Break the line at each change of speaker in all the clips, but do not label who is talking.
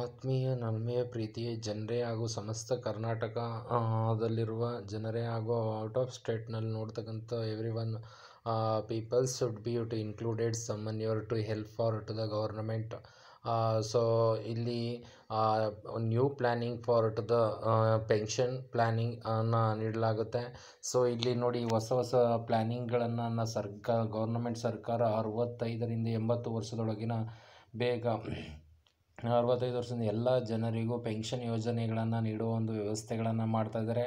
ಆತ್ಮೀಯ ನನ್ಮೆಯ ಪ್ರೀತಿಯ ಜನರೇ ಹಾಗೂ ಸಮಸ್ತ ಕರ್ನಾಟಕದಲ್ಲಿರುವ ಜನರೇ ಹಾಗೂ ಔಟ್ ಆಫ್ ಸ್ಟೇಟ್ನಲ್ಲಿ ನೋಡ್ತಕ್ಕಂಥ every one peoples should be you to included ಸಮ್ಮನ್ your to help for to the government so ಇಲ್ಲಿ new planning for to the pension ಪ್ಲ್ಯಾನಿಂಗನ್ನು ನೀಡಲಾಗುತ್ತೆ ಸೊ ಇಲ್ಲಿ ನೋಡಿ ಹೊಸ ಹೊಸ ಪ್ಲ್ಯಾನಿಂಗ್ಗಳನ್ನು ಸರ್ಕಾರ ಗೌರ್ನಮೆಂಟ್ ಸರ್ಕಾರ ಅರವತ್ತೈದರಿಂದ ಎಂಬತ್ತು ವರ್ಷದೊಳಗಿನ ಬೇಗ ಅರವತ್ತೈದು ವರ್ಷದಿಂದ ಎಲ್ಲ ಜನರಿಗೂ ಪೆನ್ಷನ್ ಯೋಜನೆಗಳನ್ನು ನೀಡುವ ಒಂದು ವ್ಯವಸ್ಥೆಗಳನ್ನು ಇದ್ದಾರೆ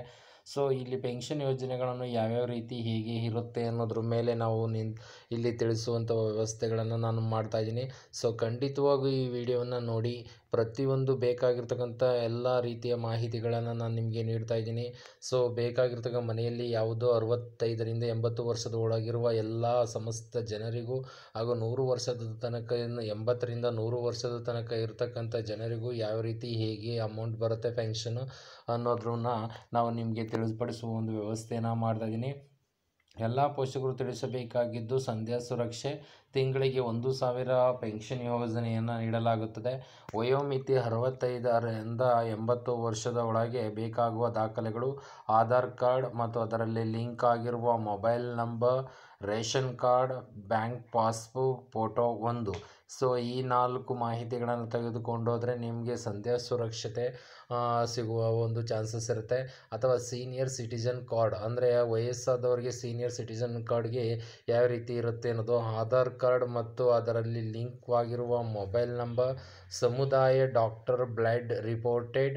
ಸೊ ಇಲ್ಲಿ ಪೆನ್ಷನ್ ಯೋಜನೆಗಳನ್ನು ಯಾವ್ಯಾವ ರೀತಿ ಹೇಗೆ ಇರುತ್ತೆ ಅನ್ನೋದ್ರ ಮೇಲೆ ನಾವು ನಿನ್ ಇಲ್ಲಿ ತಿಳಿಸುವಂಥ ವ್ಯವಸ್ಥೆಗಳನ್ನು ನಾನು ಮಾಡ್ತಾಯಿದ್ದೀನಿ ಸೊ ಖಂಡಿತವಾಗೂ ಈ ವಿಡಿಯೋವನ್ನು ನೋಡಿ ಪ್ರತಿಯೊಂದು ಬೇಕಾಗಿರ್ತಕ್ಕಂಥ ಎಲ್ಲ ರೀತಿಯ ಮಾಹಿತಿಗಳನ್ನು ನಾನು ನಿಮಗೆ ನೀಡ್ತಾ ಇದ್ದೀನಿ ಸೊ ಬೇಕಾಗಿರ್ತಕ್ಕ ಮನೆಯಲ್ಲಿ ಯಾವುದೋ ಅರವತ್ತೈದರಿಂದ ಎಂಬತ್ತು ವರ್ಷದ ಒಳಗಿರುವ ಎಲ್ಲ ಸಮಸ್ತ ಜನರಿಗೂ ಹಾಗೂ ನೂರು ವರ್ಷದ ತನಕ ಎಂಬತ್ತರಿಂದ ನೂರು ವರ್ಷದ ತನಕ ಇರತಕ್ಕಂಥ ಜನರಿಗೂ ಯಾವ ರೀತಿ ಹೇಗೆ ಅಮೌಂಟ್ ಬರುತ್ತೆ ಪೆನ್ಷನು ಅನ್ನೋದ್ರನ್ನ ನಾವು ನಿಮಗೆ ತಿಳಿದುಪಡಿಸುವ ಒಂದು ವ್ಯವಸ್ಥೆನ ಮಾಡ್ತಾ ಇದ್ದೀನಿ ಎಲ್ಲ ಪೋಷಕರು ತಿಳಿಸಬೇಕಾಗಿದ್ದು ಸಂಧ್ಯಾ ಸುರಕ್ಷೆ ತಿಂಗಳಿಗೆ ಒಂದು ಸಾವಿರ ಪೆನ್ಷನ್ ಯೋಜನೆಯನ್ನು ನೀಡಲಾಗುತ್ತದೆ ವಯೋಮಿತಿ ಅರವತ್ತೈದರಿಂದ ಎಂಬತ್ತು ವರ್ಷದ ಒಳಗೆ ಬೇಕಾಗುವ ದಾಖಲೆಗಳು ಆಧಾರ್ ಕಾರ್ಡ್ ಮತ್ತು ಅದರಲ್ಲಿ ಲಿಂಕ್ ಆಗಿರುವ mobile number ration card bank passbook photo ಒಂದು ಸೊ ಈ ನಾಲ್ಕು ಮಾಹಿತಿಗಳನ್ನು ತೆಗೆದುಕೊಂಡೋದ್ರೆ ನಿಮಗೆ ಸಂಧ್ಯಾ ಸುರಕ್ಷತೆ ಸಿಗುವ ಒಂದು ಚಾನ್ಸಸ್ ಇರುತ್ತೆ ಅಥವಾ ಸೀನಿಯರ್ ಸಿಟಿಜನ್ ಕಾರ್ಡ್ ಅಂದರೆ ವಯಸ್ಸಾದವರಿಗೆ ಸೀನಿಯರ್ ಸಿಟಿಜನ್ ಕಾರ್ಡ್ಗೆ ಯಾವ ರೀತಿ ಇರುತ್ತೆ ಅನ್ನೋದು ಆಧಾರ್ ಕಾರ್ಡ್ ಮತ್ತು ಅದರಲ್ಲಿ ಲಿಂಕ್ ಆಗಿರುವ ಮೊಬೈಲ್ ನಂಬರ್ ಸಮುದಾಯ ಡಾಕ್ಟರ್ ಬ್ಲಡ್ ರಿಪೋರ್ಟೆಡ್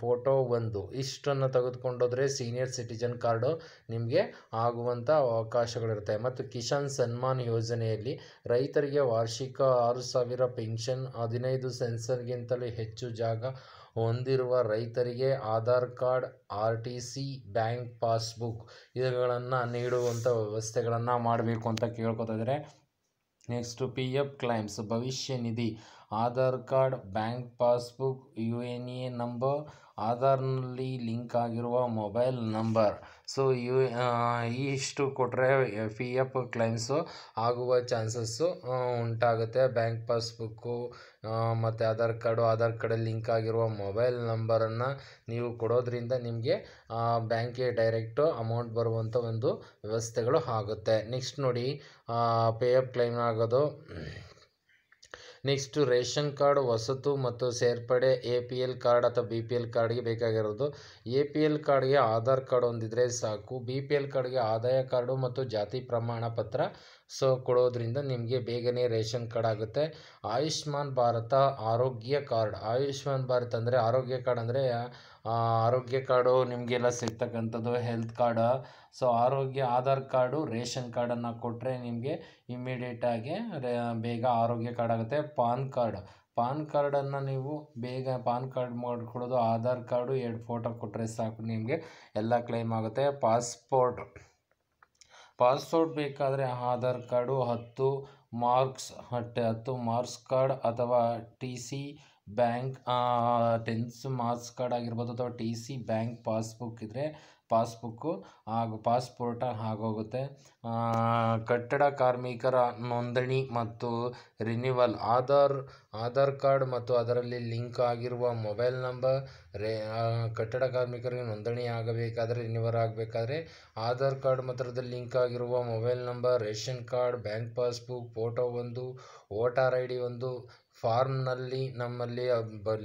ಫೋಟೋ ಒಂದು ಇಷ್ಟನ್ನು ತೆಗೆದುಕೊಂಡೋದ್ರೆ ಸೀನಿಯರ್ ಸಿಟಿಜನ್ ಕಾರ್ಡು ನಿಮಗೆ ಆಗುವಂಥ ಅವಕಾಶಗಳಿರುತ್ತೆ ಮತ್ತು ಕಿಸಾನ್ ಸನ್ಮಾನ್ ಯೋಜನೆಯಲ್ಲಿ ರೈತರಿಗೆ ವಾರ್ಷಿಕ ಆರು ಸಾವಿರ ಪೆನ್ಷನ್ ಹದಿನೈದು ಸೆನ್ಸರ್ಗಿಂತಲೂ ಹೆಚ್ಚು ಜಾಗ ಹೊಂದಿರುವ ರೈತರಿಗೆ Aadhaar card RTC, bank passbook ಇವುಗಳನ್ನ ವ್ಯವಸ್ಥೆಗಳನ್ನು ಮಾಡಬೇಕು ಅಂತ ಕೇಳ್ಕೊತಾ ಇದ್ದಾರೆ ನೆಕ್ಸ್ಟ್ ಪಿ ಎಫ್ ಕ್ಲೈಮ್ಸ್ ಭವಿಷ್ಯ ನಿಧಿ Aadhaar card bank passbook U N A number ಆಧಾರ್ನಲ್ಲಿ ಲಿಂಕ್ ಆಗಿರುವ ಮೊಬೈಲ್ ನಂಬರ್ ಸೊ ಯು ಇಷ್ಟು ಕೊಟ್ಟರೆ ಪಿ ಎಫ್ ಕ್ಲೈಮ್ಸು ಆಗುವ ಚಾನ್ಸಸ್ಸು ಉಂಟಾಗುತ್ತೆ ಬ್ಯಾಂಕ್ ಪಾಸ್ಬುಕ್ಕು ಮತ್ತು ಆಧಾರ್ ಕಾರ್ಡು ಆಧಾರ್ ಕಾರ್ಡಲ್ಲಿ ಲಿಂಕ್ ಆಗಿರುವ ಮೊಬೈಲ್ ನಂಬರನ್ನು ನೀವು ಕೊಡೋದ್ರಿಂದ ನಿಮಗೆ ಬ್ಯಾಂಕಿಗೆ ಡೈರೆಕ್ಟು ಅಮೌಂಟ್ ಬರುವಂಥ ಒಂದು ವ್ಯವಸ್ಥೆಗಳು ಆಗುತ್ತೆ ನೆಕ್ಸ್ಟ್ ನೋಡಿ ಪೇ ಅಪ್ ಕ್ಲೈಮ್ ಆಗೋದು ನೆಕ್ಸ್ಟು ರೇಷನ್ ಕಾರ್ಡ್ ವಸತು ಮತ್ತು ಸೇರ್ಪಡೆ ಎ ಪಿ ಎಲ್ ಕಾರ್ಡ್ ಅಥವಾ ಬಿ ಪಿ ಎಲ್ ಕಾರ್ಡ್ಗೆ ಬೇಕಾಗಿರೋದು ಎ ಪಿ ಎಲ್ ಕಾರ್ಡ್ಗೆ ಆಧಾರ್ ಕಾರ್ಡ್ ಹೊಂದಿದರೆ ಸಾಕು ಬಿ ಪಿ ಎಲ್ ಕಾರ್ಡ್ಗೆ ಆದಾಯ ಕಾರ್ಡು ಮತ್ತು ಜಾತಿ ಪ್ರಮಾಣ ಪತ್ರ ಸೊ ಕೊಡೋದ್ರಿಂದ ನಿಮಗೆ ಬೇಗನೆ ರೇಷನ್ ಕಾರ್ಡ್ ಆಗುತ್ತೆ ಆಯುಷ್ಮಾನ್ ಭಾರತ ಆರೋಗ್ಯ ಕಾರ್ಡ್ ಆಯುಷ್ಮಾನ್ ಭಾರತ್ ಅಂದರೆ ಆರೋಗ್ಯ ಕಾರ್ಡ್ ಅಂದರೆ ಆರೋಗ್ಯ ಕಾರ್ಡು ನಿಮಗೆಲ್ಲ ಸಿಗ್ತಕ್ಕಂಥದ್ದು ಹೆಲ್ತ್ ಕಾರ್ಡ್ ಸೊ ಆರೋಗ್ಯ ಆಧಾರ್ ಕಾರ್ಡು ರೇಷನ್ ಕಾರ್ಡನ್ನು ಕೊಟ್ಟರೆ ನಿಮಗೆ ಇಮ್ಮಿಡಿಯೇಟಾಗಿ ಬೇಗ ಆರೋಗ್ಯ ಕಾರ್ಡ್ ಆಗುತ್ತೆ ಪಾನ್ ಕಾರ್ಡ್ ಪಾನ್ ಕಾರ್ಡನ್ನು ನೀವು ಬೇಗ ಪಾನ್ ಕಾರ್ಡ್ ಮಾಡಿಕೊಡೋದು ಆಧಾರ್ ಕಾರ್ಡು ಎರಡು ಫೋಟೋ ಕೊಟ್ಟರೆ ಸಾಕು ನಿಮಗೆ ಎಲ್ಲ ಕ್ಲೈಮ್ ಆಗುತ್ತೆ ಪಾಸ್ಪೋರ್ಟ್ ಪಾಸ್ಪೋರ್ಟ್ ಬೇಕಾದರೆ ಆಧಾರ್ ಕಾರ್ಡು ಹತ್ತು ಮಾರ್ಕ್ಸ್ ಹಟ್ಟೆ ಹತ್ತು ಮಾರ್ಕ್ಸ್ ಕಾರ್ಡ್ ಅಥವಾ T C bank tenth marks card ಆಗಿರ್ಬೋದು ಅಥವಾ ಟಿ ಸಿ ಬ್ಯಾಂಕ್ ಪಾಸ್ಬುಕ್ ಇದ್ದರೆ ಪಾಸ್ಬುಕ್ಕು ಹಾಗೂ ಪಾಸ್ಪೋರ್ಟ ಆಗೋಗುತ್ತೆ ಕಟ್ಟಡ ಕಾರ್ಮಿಕರ ನೋಂದಣಿ ಮತ್ತು ರಿನಿವಲ್ ಆಧಾರ್ ಆಧಾರ್ ಕಾರ್ಡ್ ಮತ್ತು ಅದರಲ್ಲಿ ಲಿಂಕ್ ಆಗಿರುವ ಮೊಬೈಲ್ ನಂಬರ್ ರೇ ಕಟ್ಟಡ ಕಾರ್ಮಿಕರಿಗೆ ನೋಂದಣಿ ಆಗಬೇಕಾದರೆ ರಿನಿವಲ್ ಆಗಬೇಕಾದ್ರೆ ಆಧಾರ್ ಕಾರ್ಡ್ ಮತ್ತು ಲಿಂಕ್ ಆಗಿರುವ mobile number ration card bank passbook photo ಒಂದು ವೋಟರ್ ಐ ಡಿ ಒಂದು ಫಾರ್ಮ್ನಲ್ಲಿ ನಮ್ಮಲ್ಲಿ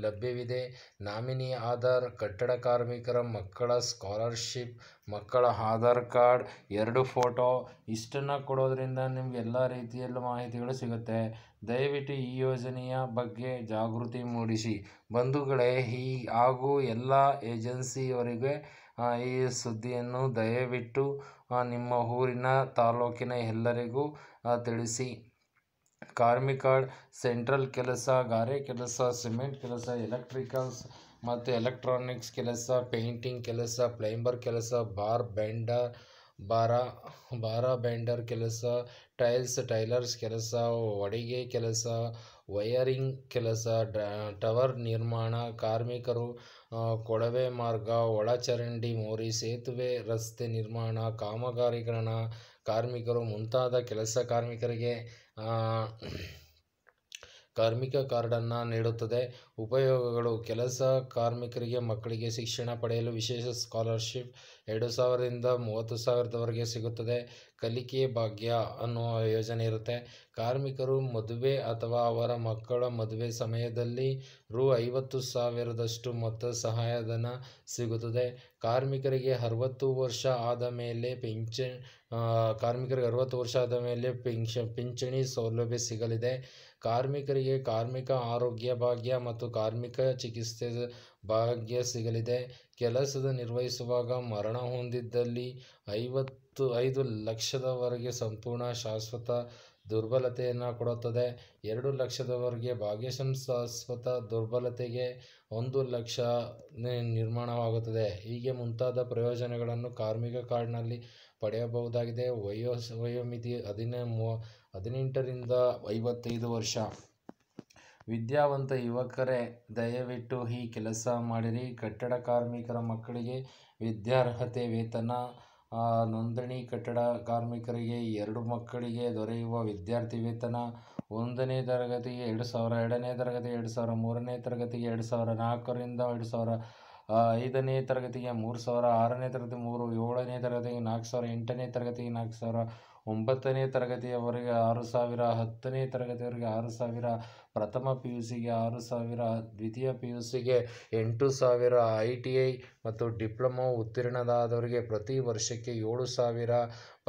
ಲಭ್ಯವಿದೆ ನಾಮಿನಿ ಆಧಾರ್ ಕಟ್ಟಡ ಕಾರ್ಮಿಕರ ಮಕ್ಕಳ ಸ್ಕಾಲರ್ಶಿಪ್ ಮಕ್ಕಳ ಆಧಾರ್ ಕಾರ್ಡ್ ಎರಡು ಫೋಟೋ ಇಷ್ಟನ್ನು ಕೊಡೋದರಿಂದ ನಿಮ್ಗೆ ಎಲ್ಲ ರೀತಿಯಲ್ಲೂ ಮಾಹಿತಿಗಳು ಸಿಗುತ್ತೆ ದಯವಿಟ್ಟು ಈ ಯೋಜನೆಯ ಬಗ್ಗೆ ಜಾಗೃತಿ ಮೂಡಿಸಿ ಬಂಧುಗಳೇ ಈ ಹಾಗೂ ಎಲ್ಲ ಏಜೆನ್ಸಿಯವರಿಗೆ ಈ ಸುದ್ದಿಯನ್ನು ದಯವಿಟ್ಟು ನಿಮ್ಮ ಊರಿನ ತಾಲೂಕಿನ ಎಲ್ಲರಿಗೂ ತಿಳಿಸಿ ಕಾರ್ಮಿಕ ಸೆಂಟ್ರಲ್ ಕೆಲಸ ಗಾರೆ ಕೆಲಸ ಸಿಮೆಂಟ್ ಕೆಲಸ ಎಲೆಕ್ಟ್ರಿಕಲ್ಸ್ ಮತ್ತು ಎಲೆಕ್ಟ್ರಾನಿಕ್ಸ್ ಕೆಲಸ ಪೇಂಟಿಂಗ್ ಕೆಲಸ ಪ್ಲೈಂಬರ್ ಕೆಲಸ ಬಾರ್ ಬೆಂಡರ್ ಬಾರ ಬಾರ ಬೆಂಡರ್ ಕೆಲಸ ಟೈಲ್ಸ್ ಟೈಲರ್ಸ್ ಕೆಲಸ ಒಡಿಗೆ ಕೆಲಸ ವೈಯರಿಂಗ್ ಕೆಲಸ ಟವರ್ ನಿರ್ಮಾಣ ಕಾರ್ಮಿಕರು ಕೊಳವೆ ಮಾರ್ಗ ಒಳಚರಂಡಿ ಮೋರಿ ಸೇತುವೆ ರಸ್ತೆ ನಿರ್ಮಾಣ ಕಾಮಗಾರಿಗಳನ್ನ ಕಾರ್ಮಿಕರು ಮುಂತಾದ ಕೆಲಸ ಕಾರ್ಮಿಕರಿಗೆ ಕಾರ್ಮಿಕ ಕಾರ್ಡನ್ನು ನೀಡುತ್ತದೆ ಉಪಯೋಗಗಳು ಕೆಲಸ ಕಾರ್ಮಿಕರಿಗೆ ಮಕ್ಕಳಿಗೆ ಶಿಕ್ಷಣ ಪಡೆಯಲು ವಿಶೇಷ ಸ್ಕಾಲರ್ಶಿಪ್ ಎರಡು ಸಾವಿರದಿಂದ ಮೂವತ್ತು ಸಾವಿರದವರೆಗೆ ಸಿಗುತ್ತದೆ ಕಲಿಕೆ ಭಾಗ್ಯ ಅನ್ನುವ ಯೋಜನೆ ಇರುತ್ತೆ ಕಾರ್ಮಿಕರು ಮದುವೆ ಅಥವಾ ಅವರ ಮಕ್ಕಳ ಮದುವೆ ಸಮಯದಲ್ಲಿ ರು ಐವತ್ತು ಸಾವಿರದಷ್ಟು ಮೊತ್ತ ಸಹಾಯಧನ ಸಿಗುತ್ತದೆ ಕಾರ್ಮಿಕರಿಗೆ ಅರವತ್ತು ವರ್ಷ ಆದ ಮೇಲೆ ಪೆನ್ಷನ್ ಕಾರ್ಮಿಕರಿಗೆ ಅರವತ್ತು ವರ್ಷ ಆದ ಮೇಲೆ ಪಿಂಚ ಪಿಂಚಣಿ ಸೌಲಭ್ಯ ಸಿಗಲಿದೆ ಕಾರ್ಮಿಕರಿಗೆ ಕಾರ್ಮಿಕ ಆರೋಗ್ಯ ಭಾಗ್ಯ ಮತ್ತು ಕಾರ್ಮಿಕ ಚಿಕಿತ್ಸೆ ಭಾಗ್ಯ ಸಿಗಲಿದೆ ಕೆಲಸದ ನಿರ್ವಹಿಸುವಾಗ ಮರಣ ಹೊಂದಿದ್ದಲ್ಲಿ ಐವತ್ತು ಐದು ಲಕ್ಷದವರೆಗೆ ಸಂಪೂರ್ಣ ಶಾಶ್ವತ ದುರ್ಬಲತೆಯನ್ನು ಕೊಡುತ್ತದೆ ಎರಡು ಲಕ್ಷದವರೆಗೆ ಭಾಗ್ಯಶಂ ಶಾಶ್ವತ ದುರ್ಬಲತೆಗೆ ಒಂದು ಲಕ್ಷ ನಿರ್ಮಾಣವಾಗುತ್ತದೆ ಹೀಗೆ ಮುಂತಾದ ಪ್ರಯೋಜನಗಳನ್ನು ಕಾರ್ಮಿಕ ಕಾರ್ಡ್ನಲ್ಲಿ ಪಡೆಯಬಹುದಾಗಿದೆ ವಯೋಸ್ ವಯೋಮಿತಿ ಹದಿನ ಮೂ ಹದಿನೆಂಟರಿಂದ ಐವತ್ತೈದು ವರ್ಷ ವಿದ್ಯಾವಂತ ಯುವಕರೇ ದಯವಿಟ್ಟು ಈ ಕೆಲಸ ಮಾಡಿರಿ ಕಟ್ಟಡ ಕಾರ್ಮಿಕರ ಮಕ್ಕಳಿಗೆ ವಿದ್ಯಾರ್ಹತೆ ವೇತನ ನೋಂದಣಿ ಕಟ್ಟಡ ಕಾರ್ಮಿಕರಿಗೆ ಎರಡು ಮಕ್ಕಳಿಗೆ ದೊರೆಯುವ ವಿದ್ಯಾರ್ಥಿ ವೇತನ ಒಂದನೇ ತರಗತಿಗೆ ಎರಡು ಸಾವಿರ ಎರಡನೇ ತರಗತಿ ಎರಡು ಸಾವಿರ ಮೂರನೇ ತರಗತಿಗೆ ಎರಡು ಸಾವಿರ ನಾಲ್ಕರಿಂದ ಎರಡು ಸಾವಿರ ಐದನೇ ತರಗತಿಗೆ ಮೂರು ಸಾವಿರ ಆರನೇ ತರಗತಿ ಮೂರು ಏಳನೇ ತರಗತಿಗೆ ನಾಲ್ಕು ಸಾವಿರ ಎಂಟನೇ ತರಗತಿಗೆ ನಾಲ್ಕು ಸಾವಿರ ಒಂಬತ್ತನೇ ತರಗತಿಯವರೆಗೆ ಆರು ಸಾವಿರ ಹತ್ತನೇ ತರಗತಿಯವರೆಗೆ ಆರು ಸಾವಿರ ಪ್ರಥಮ ಪಿ ಯು ಸಿಗೆ ಆರು ಸಾವಿರ ದ್ವಿತೀಯ ಪಿ ಯು ಸಿಗೆ ಎಂಟು ಸಾವಿರ ಐ ಟಿ ಐ ಮತ್ತು ಡಿಪ್ಲೊಮೊ ಉತ್ತೀರ್ಣರಾದವರಿಗೆ ಪ್ರತಿ ವರ್ಷಕ್ಕೆ ಏಳು ಸಾವಿರ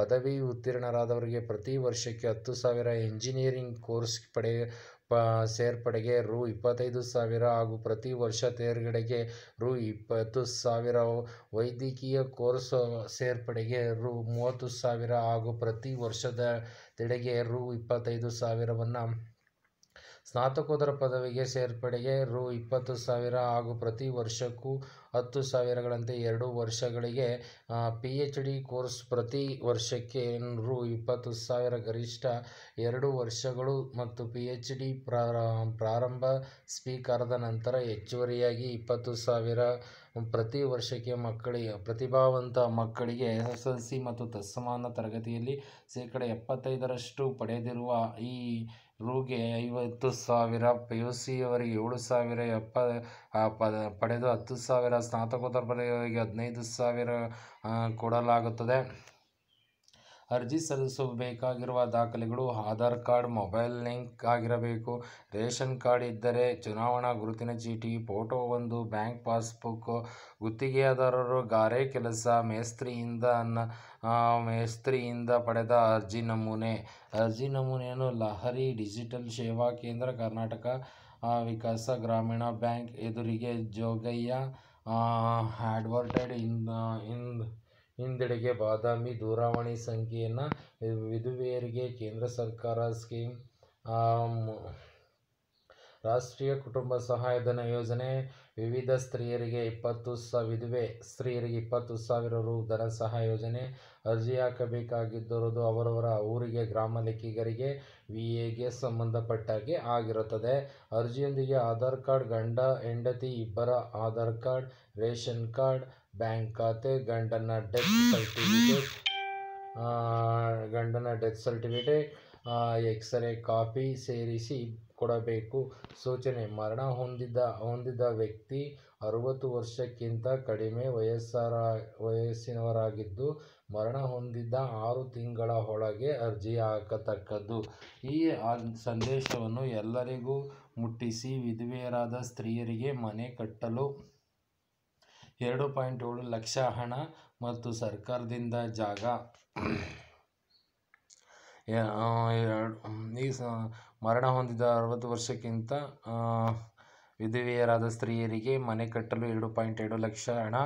ಪದವಿ ಉತ್ತೀರ್ಣರಾದವರಿಗೆ ಪ್ರತಿ ವರ್ಷಕ್ಕೆ ಹತ್ತು ಸಾವಿರ ಇಂಜಿನಿಯರಿಂಗ್ ಕೋರ್ಸ್ ಪಡೆಯ ಪ ಸೇರ್ಪಡೆಗೆ ರು ಇಪ್ಪತ್ತೈದು ಸಾವಿರ ಹಾಗೂ ಪ್ರತಿ ವರ್ಷ ತೇರ್ಗಡೆಗೆ ರು ಇಪ್ಪತ್ತು ಸಾವಿರ ವೈದ್ಯಕೀಯ ಕೋರ್ಸ್ ಸೇರ್ಪಡೆಗೆ ರು ಮೂವತ್ತು ಸಾವಿರ ಹಾಗೂ ಪ್ರತಿ ವರ್ಷದ ತೆಡೆಗೆ ರು ಇಪ್ಪತ್ತೈದು ಸಾವಿರವನ್ನು ಸ್ನಾತಕೋತ್ತರ ಪದವಿಗೆ ಸೇರ್ಪಡೆಗೆ ರು ಇಪ್ಪತ್ತು ಸಾವಿರ ಹಾಗೂ ಪ್ರತಿ ವರ್ಷಕ್ಕೂ ಹತ್ತು ಸಾವಿರಗಳಂತೆ ಎರಡು ವರ್ಷಗಳಿಗೆ ಪಿ ಎಚ್ ಡಿ ಕೋರ್ಸ್ ಪ್ರತಿ ವರ್ಷಕ್ಕೆ ರು ಇಪ್ಪತ್ತು ಸಾವಿರ ಗರಿಷ್ಠ ಎರಡು ವರ್ಷಗಳು ಮತ್ತು ಪಿ ಎಚ್ ಡಿ ಪ್ರಾರಂಭ ಸ್ವೀಕಾರದ ನಂತರ ಹೆಚ್ಚುವರಿಯಾಗಿ ಇಪ್ಪತ್ತು ಸಾವಿರ ಪ್ರತಿ ವರ್ಷಕ್ಕೆ ಮಕ್ಕಳಿಗೆ ಪ್ರತಿಭಾವಂತ ಮಕ್ಕಳಿಗೆ ಎಸ್ ಎಸ್ ಎಲ್ ಸಿ ಮತ್ತು ತತ್ಸಮಾನ ತರಗತಿಯಲ್ಲಿ ಶೇಕಡ ಎಪ್ಪತ್ತೈದರಷ್ಟು ಪಡೆದಿರುವ ಈ ರೂಗೆ ಐವತ್ತು ಸಾವಿರ ಪಿಯುಸಿಯವರಿಗೆ ಏಳು ಸಾವಿರ ಎಪ್ಪ ಪಡೆದು ಹತ್ತು ಸಾವಿರ ಸ್ನಾತಕೋತ್ತರ ಪದವಿಯವರಿಗೆ ಹದಿನೈದು ಸಾವಿರ ಕೊಡಲಾಗುತ್ತದೆ ಅರ್ಜಿ ಸಲ್ಲಿಸಬೇಕಾಗಿರುವ ದಾಖಲೆಗಳು ಆಧಾರ್ ಕಾರ್ಡ್ ಮೊಬೈಲ್ ಲಿಂಕ್ ಆಗಿರಬೇಕು ರೇಷನ್ ಕಾರ್ಡ್ ಇದ್ದರೆ ಚುನಾವಣಾ ಗುರುತಿನ ಚೀಟಿ ಫೋಟೋ ಒಂದು ಬ್ಯಾಂಕ್ ಪಾಸ್ಬುಕ್ ಗುತ್ತಿಗೆದಾರರು ಗಾರೆ ಕೆಲಸ ಮೇಸ್ತ್ರಿಯಿಂದ ಅನ್ನ ಮೇಸ್ತ್ರಿಯಿಂದ ಪಡೆದ ಅರ್ಜಿ ನಮೂನೆ ಅರ್ಜಿ ನಮೂನೆಯನ್ನು ಲಹರಿ ಡಿಜಿಟಲ್ ಸೇವಾ ಕೇಂದ್ರ ಕರ್ನಾಟಕ ವಿಕಾಸ ಗ್ರಾಮೀಣ ಬ್ಯಾಂಕ್ ಎದುರಿಗೆ ಜೋಗಯ್ಯ ಅಡ್ವರ್ಟೈಡ್ ಇನ್ ಇನ್ ಹಿಂದೆಡೆಗೆ ಬಾದಾಮಿ ದೂರವಾಣಿ ಸಂಖ್ಯೆಯನ್ನು ವಿಧವೆಯರಿಗೆ ಕೇಂದ್ರ ಸರ್ಕಾರ ಸ್ಕೀಮ್ ರಾಷ್ಟ್ರೀಯ ಕುಟುಂಬ ಸಹಾಯಧನ ಯೋಜನೆ ವಿವಿಧ ಸ್ತ್ರೀಯರಿಗೆ ಇಪ್ಪತ್ತು ಸ ವಿಧುವೆ ಸ್ತ್ರೀಯರಿಗೆ ಇಪ್ಪತ್ತು ಸಾವಿರ ರು ಧನ ಸಹಾಯ ಯೋಜನೆ ಅರ್ಜಿ ಹಾಕಬೇಕಾಗಿದ್ದಿರೋದು ಅವರವರ ಊರಿಗೆ ಗ್ರಾಮ ಲೆಕ್ಕಿಗರಿಗೆ ವಿ ಎಗೆ ಸಂಬಂಧಪಟ್ಟಾಗೆ ಆಗಿರುತ್ತದೆ ಅರ್ಜಿಯೊಂದಿಗೆ ಆಧಾರ್ ಕಾರ್ಡ್ ಗಂಡ ಹೆಂಡತಿ ಇಬ್ಬರ Aadhaar card ration card bank ಖಾತೆ ಗಂಡನ ಡೆತ್ ಸರ್ಟಿಫಿಕೇಟ್ ಗಂಡನ ಡೆತ್ ಸರ್ಟಿಫಿಕೇಟ್ ಎಕ್ಸ್ರೇ ಕಾಪಿ ಸೇರಿಸಿ ಕೊಡಬೇಕು ಸೂಚನೆ ಮರಣ ಹೊಂದಿದ ಹೊಂದಿದ ವ್ಯಕ್ತಿ ಅರುವತ್ತು ವರ್ಷಕ್ಕಿಂತ ಕಡಿಮೆ ವಯಸ್ಸರ ವಯಸ್ಸಿನವರಾಗಿದ್ದು ಮರಣ ಹೊಂದಿದ ಆರು ತಿಂಗಳ ಒಳಗೆ ಅರ್ಜಿ ಹಾಕತಕ್ಕದ್ದು ಈ ಸಂದೇಶವನ್ನು ಎಲ್ಲರಿಗೂ ಮುಟ್ಟಿಸಿ ವಿಧವೆಯರಾದ ಸ್ತ್ರೀಯರಿಗೆ ಮನೆ ಕಟ್ಟಲು ಎರಡು ಪಾಯಿಂಟ್ ಏಳು ಲಕ್ಷ ಹಣ ಮತ್ತು ಸರ್ಕಾರದಿಂದ ಜಾಗ ಈ ಮರಣ ಹೊಂದಿದ ಅರವತ್ತು ವರ್ಷಕ್ಕಿಂತ ವಿಧವೆಯರಾದ ಸ್ತ್ರೀಯರಿಗೆ ಮನೆ ಕಟ್ಟಲು ಎರಡು ಪಾಯಿಂಟ್ ಎರಡು ಲಕ್ಷ ಹಣ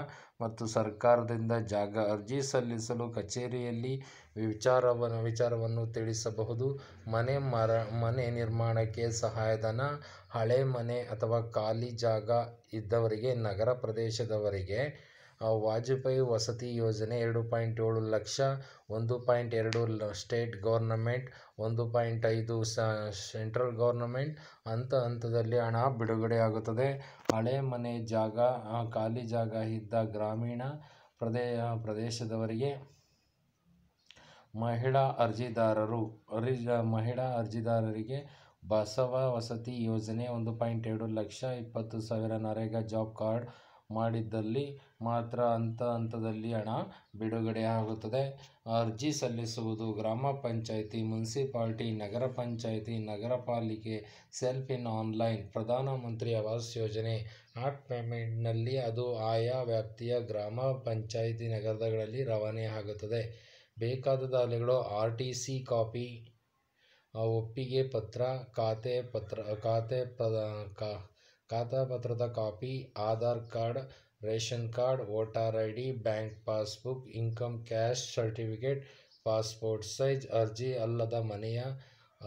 ಮತ್ತು ಸರ್ಕಾರದಿಂದ ಜಾಗ ಅರ್ಜಿ ಸಲ್ಲಿಸಲು ಕಚೇರಿಯಲ್ಲಿ ವಿಚಾರವ ವಿಚಾರವನ್ನು ತಿಳಿಸಬಹುದು ಮನೆ ಮರ ಮನೆ ನಿರ್ಮಾಣಕ್ಕೆ ಸಹಾಯಧನ ಹಳೆ ಮನೆ ಅಥವಾ ಖಾಲಿ ಜಾಗ ಇದ್ದವರಿಗೆ ನಗರ ಪ್ರದೇಶದವರಿಗೆ ವಾಜಪೇಯಿ ವಸತಿ ಯೋಜನೆ ಎರಡು ಪಾಯಿಂಟ್ ಏಳು ಲಕ್ಷ ಒಂದು ಪಾಯಿಂಟ್ ಎರಡು ಲ ಸ್ಟೇಟ್ ಗೌರ್ನಮೆಂಟ್ ಒಂದು ಪಾಯಿಂಟ್ ಐದು ಸೆಂಟ್ರಲ್ ಗೌರ್ನಮೆಂಟ್ ಹಂತ ಹಂತದಲ್ಲಿ ಹಣ ಬಿಡುಗಡೆಯಾಗುತ್ತದೆ ಹಳೆ ಮನೆ ಜಾಗ ಖಾಲಿ ಜಾಗ ಇದ್ದ ಗ್ರಾಮೀಣ ಪ್ರದೇ ಪ್ರದೇಶದವರಿಗೆ ಮಹಿಳಾ ಅರ್ಜಿದಾರರು ಅರ್ಜಿ ಮಹಿಳಾ ಅರ್ಜಿದಾರರಿಗೆ ಬಸವ ವಸತಿ ಯೋಜನೆ ಒಂದು ಪಾಯಿಂಟ್ ಎರಡು ಲಕ್ಷ ಇಪ್ಪತ್ತು ಸಾವಿರ ನರೇಗಾ ಜಾಬ್ ಕಾರ್ಡ್ ಮಾಡಿದ್ದಲ್ಲಿ ಮಾತ್ರ ಹಂತ ಹಂತದಲ್ಲಿ ಹಣ ಬಿಡುಗಡೆಯಾಗುತ್ತದೆ ಅರ್ಜಿ ಸಲ್ಲಿಸುವುದು ಗ್ರಾಮ ಪಂಚಾಯಿತಿ ಮುನ್ಸಿಪಾಲ್ಟಿ ನಗರ ಪಂಚಾಯಿತಿ ನಗರ ಪಾಲಿಕೆ ಸೆಲ್ಫ್ ಇನ್ ಆನ್ಲೈನ್ ಪ್ರಧಾನಮಂತ್ರಿ ಆವಾಸ್ ಯೋಜನೆ ಆಟ್ ಪೇಮೆಂಟ್ನಲ್ಲಿ ಅದು ಆಯಾ ವ್ಯಾಪ್ತಿಯ ಗ್ರಾಮ ಪಂಚಾಯಿತಿ ನಗರಗಳಲ್ಲಿ ರವಾನೆ ಆಗುತ್ತದೆ ಬೇಕಾದ ದಾಖಲೆಗಳು ಆರ್ ಟಿ ಸಿ ಕಾಪಿ ಒಪ್ಪಿಗೆ ಪತ್ರ ಖಾತೆ ಪತ್ರ ಖಾತೆ ಪದ ಖಾತಾ ಪತ್ರದ copy Aadhaar card ration card voter I D bank passbook income cash certificate passport size ಅರ್ಜಿ ಅಲ್ಲದ ಮನೆಯ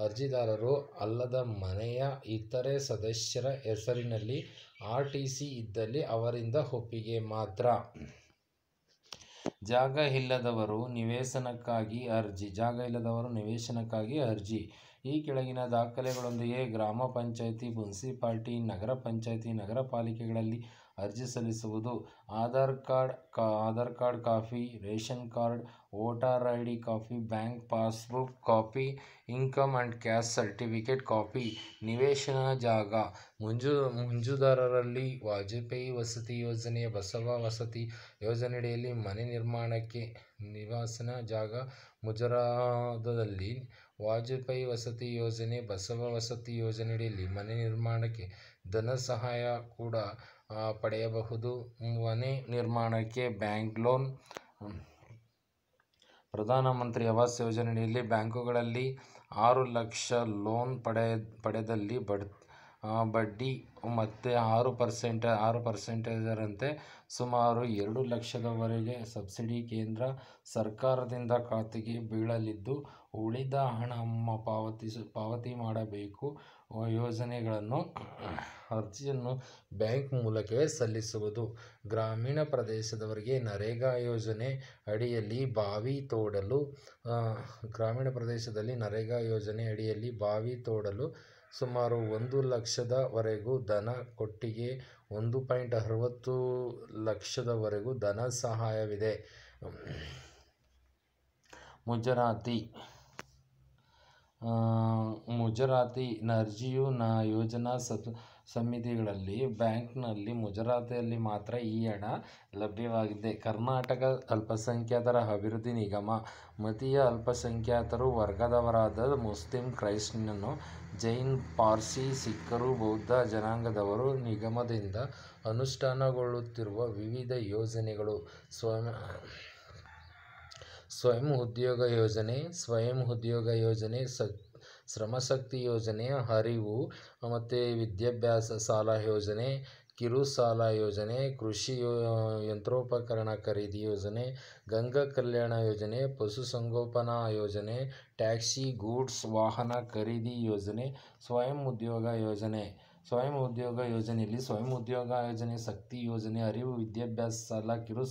ಅರ್ಜಿದಾರರು ಅಲ್ಲದ ಮನೆಯ ಇತರೆ ಸದಸ್ಯರ ಹೆಸರಿನಲ್ಲಿ ಆರ್ ಟಿ ಸಿ ಇದ್ದಲ್ಲಿ ಅವರಿಂದ ಒಪ್ಪಿಗೆ ಮಾತ್ರ ಜಾಗ ಇಲ್ಲದವರು ನಿವೇಶನಕ್ಕಾಗಿ ಅರ್ಜಿ ಜಾಗ ಇಲ್ಲದವರು ನಿವೇಶನಕ್ಕಾಗಿ ಅರ್ಜಿ ಈ ಕೆಳಗಿನ ದಾಖಲೆಗಳೊಂದಿಗೆ ಗ್ರಾಮ ಪಂಚಾಯಿತಿ ಮುನ್ಸಿಪಾಲ್ಟಿ ನಗರ ಪಂಚಾಯಿತಿ ನಗರ ಪಾಲಿಕೆಗಳಲ್ಲಿ ಅರ್ಜಿ ಸಲ್ಲಿಸುವುದು ಆಧಾರ್ ಕಾರ್ಡ್ ಕಾ Aadhaar card copy ration card voter I D copy bank passbook copy income and cash certificate copy ನಿವೇಶನ ಜಾಗ ಮುಂಜು ಮುಂಜುದಾರರಲ್ಲಿ ವಾಜಪೇಯಿ ವಸತಿ ಯೋಜನೆಯ ಬಸವ ವಸತಿ ಯೋಜನೆಯಡಿಯಲ್ಲಿ ಮನೆ ನಿರ್ಮಾಣಕ್ಕೆ ನಿವಾಸನ ಜಾಗ ಮುಜರಾದದಲ್ಲಿ ವಾಜಪೇಯಿ ವಸತಿ ಯೋಜನೆ ಬಸವ ವಸತಿ ಯೋಜನೆಯಡಿಯಲ್ಲಿ ಮನೆ ನಿರ್ಮಾಣಕ್ಕೆ ಧನ ಸಹಾಯ ಕೂಡ ಪಡೆಯಬಹುದು ಮನೆ ನಿರ್ಮಾಣಕ್ಕೆ ಬ್ಯಾಂಕ್ ಲೋನ್ ಪ್ರಧಾನಮಂತ್ರಿ ಆವಾಸ್ ಯೋಜನೆಯಲ್ಲಿ ಬ್ಯಾಂಕುಗಳಲ್ಲಿ ಆರು ಲಕ್ಷ ಲೋನ್ ಪಡೆ ಪಡೆದಲ್ಲಿ ಬಡ್ ಬಡ್ಡಿ ಮತ್ತು ಆರು ಪರ್ಸೆಂಟ್ ಆರು ಪರ್ಸೆಂಟೇಜರಂತೆ ಸುಮಾರು ಎರಡು ಲಕ್ಷದವರೆಗೆ ಸಬ್ಸಿಡಿ ಕೇಂದ್ರ ಸರ್ಕಾರದಿಂದ ಖಾತೆಗೆ ಬೀಳಲಿದ್ದು ಉಳಿದ ಹಣ ಪಾವತಿಸ ಪಾವತಿ ಮಾಡಬೇಕು ಯೋಜನೆಗಳನ್ನು ಅರ್ಜಿಯನ್ನು ಬ್ಯಾಂಕ್ ಮೂಲಕವೇ ಸಲ್ಲಿಸುವುದು ಗ್ರಾಮೀಣ ಪ್ರದೇಶದವರಿಗೆ ನರೇಗಾ ಯೋಜನೆ ಅಡಿಯಲ್ಲಿ ಬಾವಿ ತೋಡಲು ಗ್ರಾಮೀಣ ಪ್ರದೇಶದಲ್ಲಿ ನರೇಗಾ ಯೋಜನೆ ಅಡಿಯಲ್ಲಿ ಬಾವಿ ತೋಡಲು ಸುಮಾರು ಒಂದು ಲಕ್ಷದವರೆಗೂ ದನ ಕೊಟ್ಟಿಗೆ ಒಂದು ಪಾಯಿಂಟ್ ಅರವತ್ತು ಲಕ್ಷದವರೆಗೂ ಧನ ಸಹಾಯವಿದೆ ಮುಜರಾತಿ ಮುಜರಾತಿ ನರ್ಜಿಯು ನ ಯೋಜನಾ ಸತ್ ಸಮಿತಿಗಳಲ್ಲಿ ಬ್ಯಾಂಕ್ನಲ್ಲಿ ಮುಜರಾತಿಯಲ್ಲಿ ಮಾತ್ರ ಈ ಹಣ ಲಭ್ಯವಾಗಿದೆ ಕರ್ನಾಟಕ ಅಲ್ಪಸಂಖ್ಯಾತರ ಅಭಿವೃದ್ಧಿ ನಿಗಮ ಮತೀಯ ಅಲ್ಪಸಂಖ್ಯಾತರು ವರ್ಗದವರಾದ ಮುಸ್ಲಿಂ ಕ್ರೈಸ್ತನನ್ನು ಜೈನ್ ಪಾರ್ಸಿ ಸಿಖ್ಖರು ಬೌದ್ಧ ಜನಾಂಗದವರು ನಿಗಮದಿಂದ ಅನುಷ್ಠಾನಗೊಳ್ಳುತ್ತಿರುವ ವಿವಿಧ ಯೋಜನೆಗಳು ಸ್ವಾಮಿ ಸ್ವಯಂ ಉದ್ಯೋಗ ಯೋಜನೆ ಸ್ವಯಂ ಉದ್ಯೋಗ ಯೋಜನೆ ಸ ಶ್ರಮಶಕ್ತಿ ಯೋಜನೆ ಅರಿವು ಮತ್ತು ವಿದ್ಯಾಭ್ಯಾಸ ಸಾಲ ಯೋಜನೆ ಕಿರು ಯೋಜನೆ ಕೃಷಿ ಯಂತ್ರೋಪಕರಣ ಖರೀದಿ ಯೋಜನೆ ಗಂಗಾ ಕಲ್ಯಾಣ ಯೋಜನೆ ಪಶುಸಂಗೋಪನಾ ಯೋಜನೆ ಟ್ಯಾಕ್ಸಿ ಗೂಡ್ಸ್ ವಾಹನ ಖರೀದಿ ಯೋಜನೆ ಸ್ವಯಂ ಉದ್ಯೋಗ ಯೋಜನೆ ಸ್ವಯಂ ಉದ್ಯೋಗ ಯೋಜನೆಯಲ್ಲಿ ಸ್ವಯಂ ಉದ್ಯೋಗ ಯೋಜನೆ ಶಕ್ತಿ ಯೋಜನೆ ಅರಿವು ವಿದ್ಯಾಭ್ಯಾಸ ಸಾಲ ಕಿರು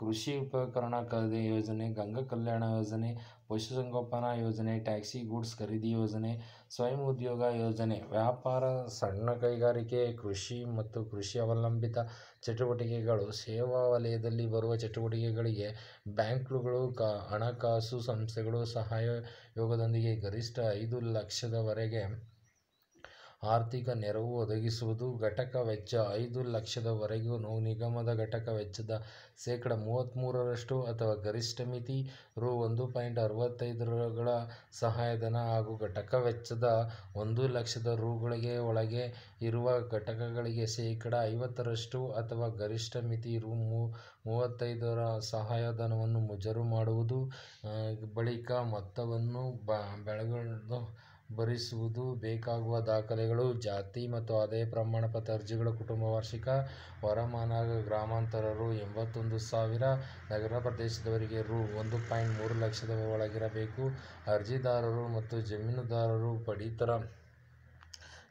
ಕೃಷಿ ಉಪಕರಣ ಖರೀದಿ ಯೋಜನೆ ಗಂಗಾ ಕಲ್ಯಾಣ ಯೋಜನೆ ಪಶುಸಂಗೋಪನಾ ಯೋಜನೆ ಟ್ಯಾಕ್ಸಿ ಗೂಡ್ಸ್ ಖರೀದಿ ಯೋಜನೆ ಸ್ವಯಂ ಉದ್ಯೋಗ ಯೋಜನೆ ವ್ಯಾಪಾರ ಸಣ್ಣ ಕೈಗಾರಿಕೆ ಕೃಷಿ ಮತ್ತು ಕೃಷಿ ಅವಲಂಬಿತ ಚಟುವಟಿಕೆಗಳು ಸೇವಾ ವಲಯದಲ್ಲಿ ಬರುವ ಚಟುವಟಿಕೆಗಳಿಗೆ ಬ್ಯಾಂಕ್ಗಳು ಕ ಹಣಕಾಸು ಸಂಸ್ಥೆಗಳು ಸಹಾಯ ಯೋಗದೊಂದಿಗೆ ಗರಿಷ್ಠ ಐದು ಲಕ್ಷದವರೆಗೆ ಆರ್ಥಿಕ ನೆರವು ಒದಗಿಸುವುದು ಘಟಕ ವೆಚ್ಚ ಐದು ಲಕ್ಷದವರೆಗೂ ನಿಗಮದ ಘಟಕ ವೆಚ್ಚದ ಶೇಕಡ ಮೂವತ್ತ್ಮೂರರಷ್ಟು ಅಥವಾ ಗರಿಷ್ಠ ಮಿತಿ ರು ಒಂದು ಪಾಯಿಂಟ್ ಅರವತ್ತೈದರಗಳ ಸಹಾಯಧನ ಹಾಗೂ ಘಟಕ ವೆಚ್ಚದ ಒಂದು ಲಕ್ಷದ ರುಗಳಿಗೆ ಒಳಗೆ ಇರುವ ಘಟಕಗಳಿಗೆ ಶೇಕಡ ಐವತ್ತರಷ್ಟು ಅಥವಾ ಗರಿಷ್ಠ ಮಿತಿ ರು ಮೂವತ್ತೈದರ ಸಹಾಯಧನವನ್ನು ಮುಜರು ಮಾಡುವುದು ಬಳಿಕ ಮೊತ್ತವನ್ನು ಬ ಬೆಳಗೊಂಡು ಭರಿಸುವುದು ಬೇಕಾಗುವ ದಾಖಲೆಗಳು ಜಾತಿ ಮತ್ತು ಆದಾಯ ಪ್ರಮಾಣಪತ್ರ ಅರ್ಜಿಗಳ ಕುಟುಂಬ ವಾರ್ಷಿಕ ವರಮಾನ ಗ್ರಾಮಾಂತರ ರು ಎಂಬತ್ತೊಂದು ಸಾವಿರ ನಗರ ಪ್ರದೇಶದವರಿಗೆ ರು ಒಂದು ಪಾಯಿಂಟ್ ಮೂರು ಲಕ್ಷದ ಒಳಗಿರಬೇಕು ಅರ್ಜಿದಾರರು ಮತ್ತು ಜಮೀನುದಾರರು ಪಡಿತರ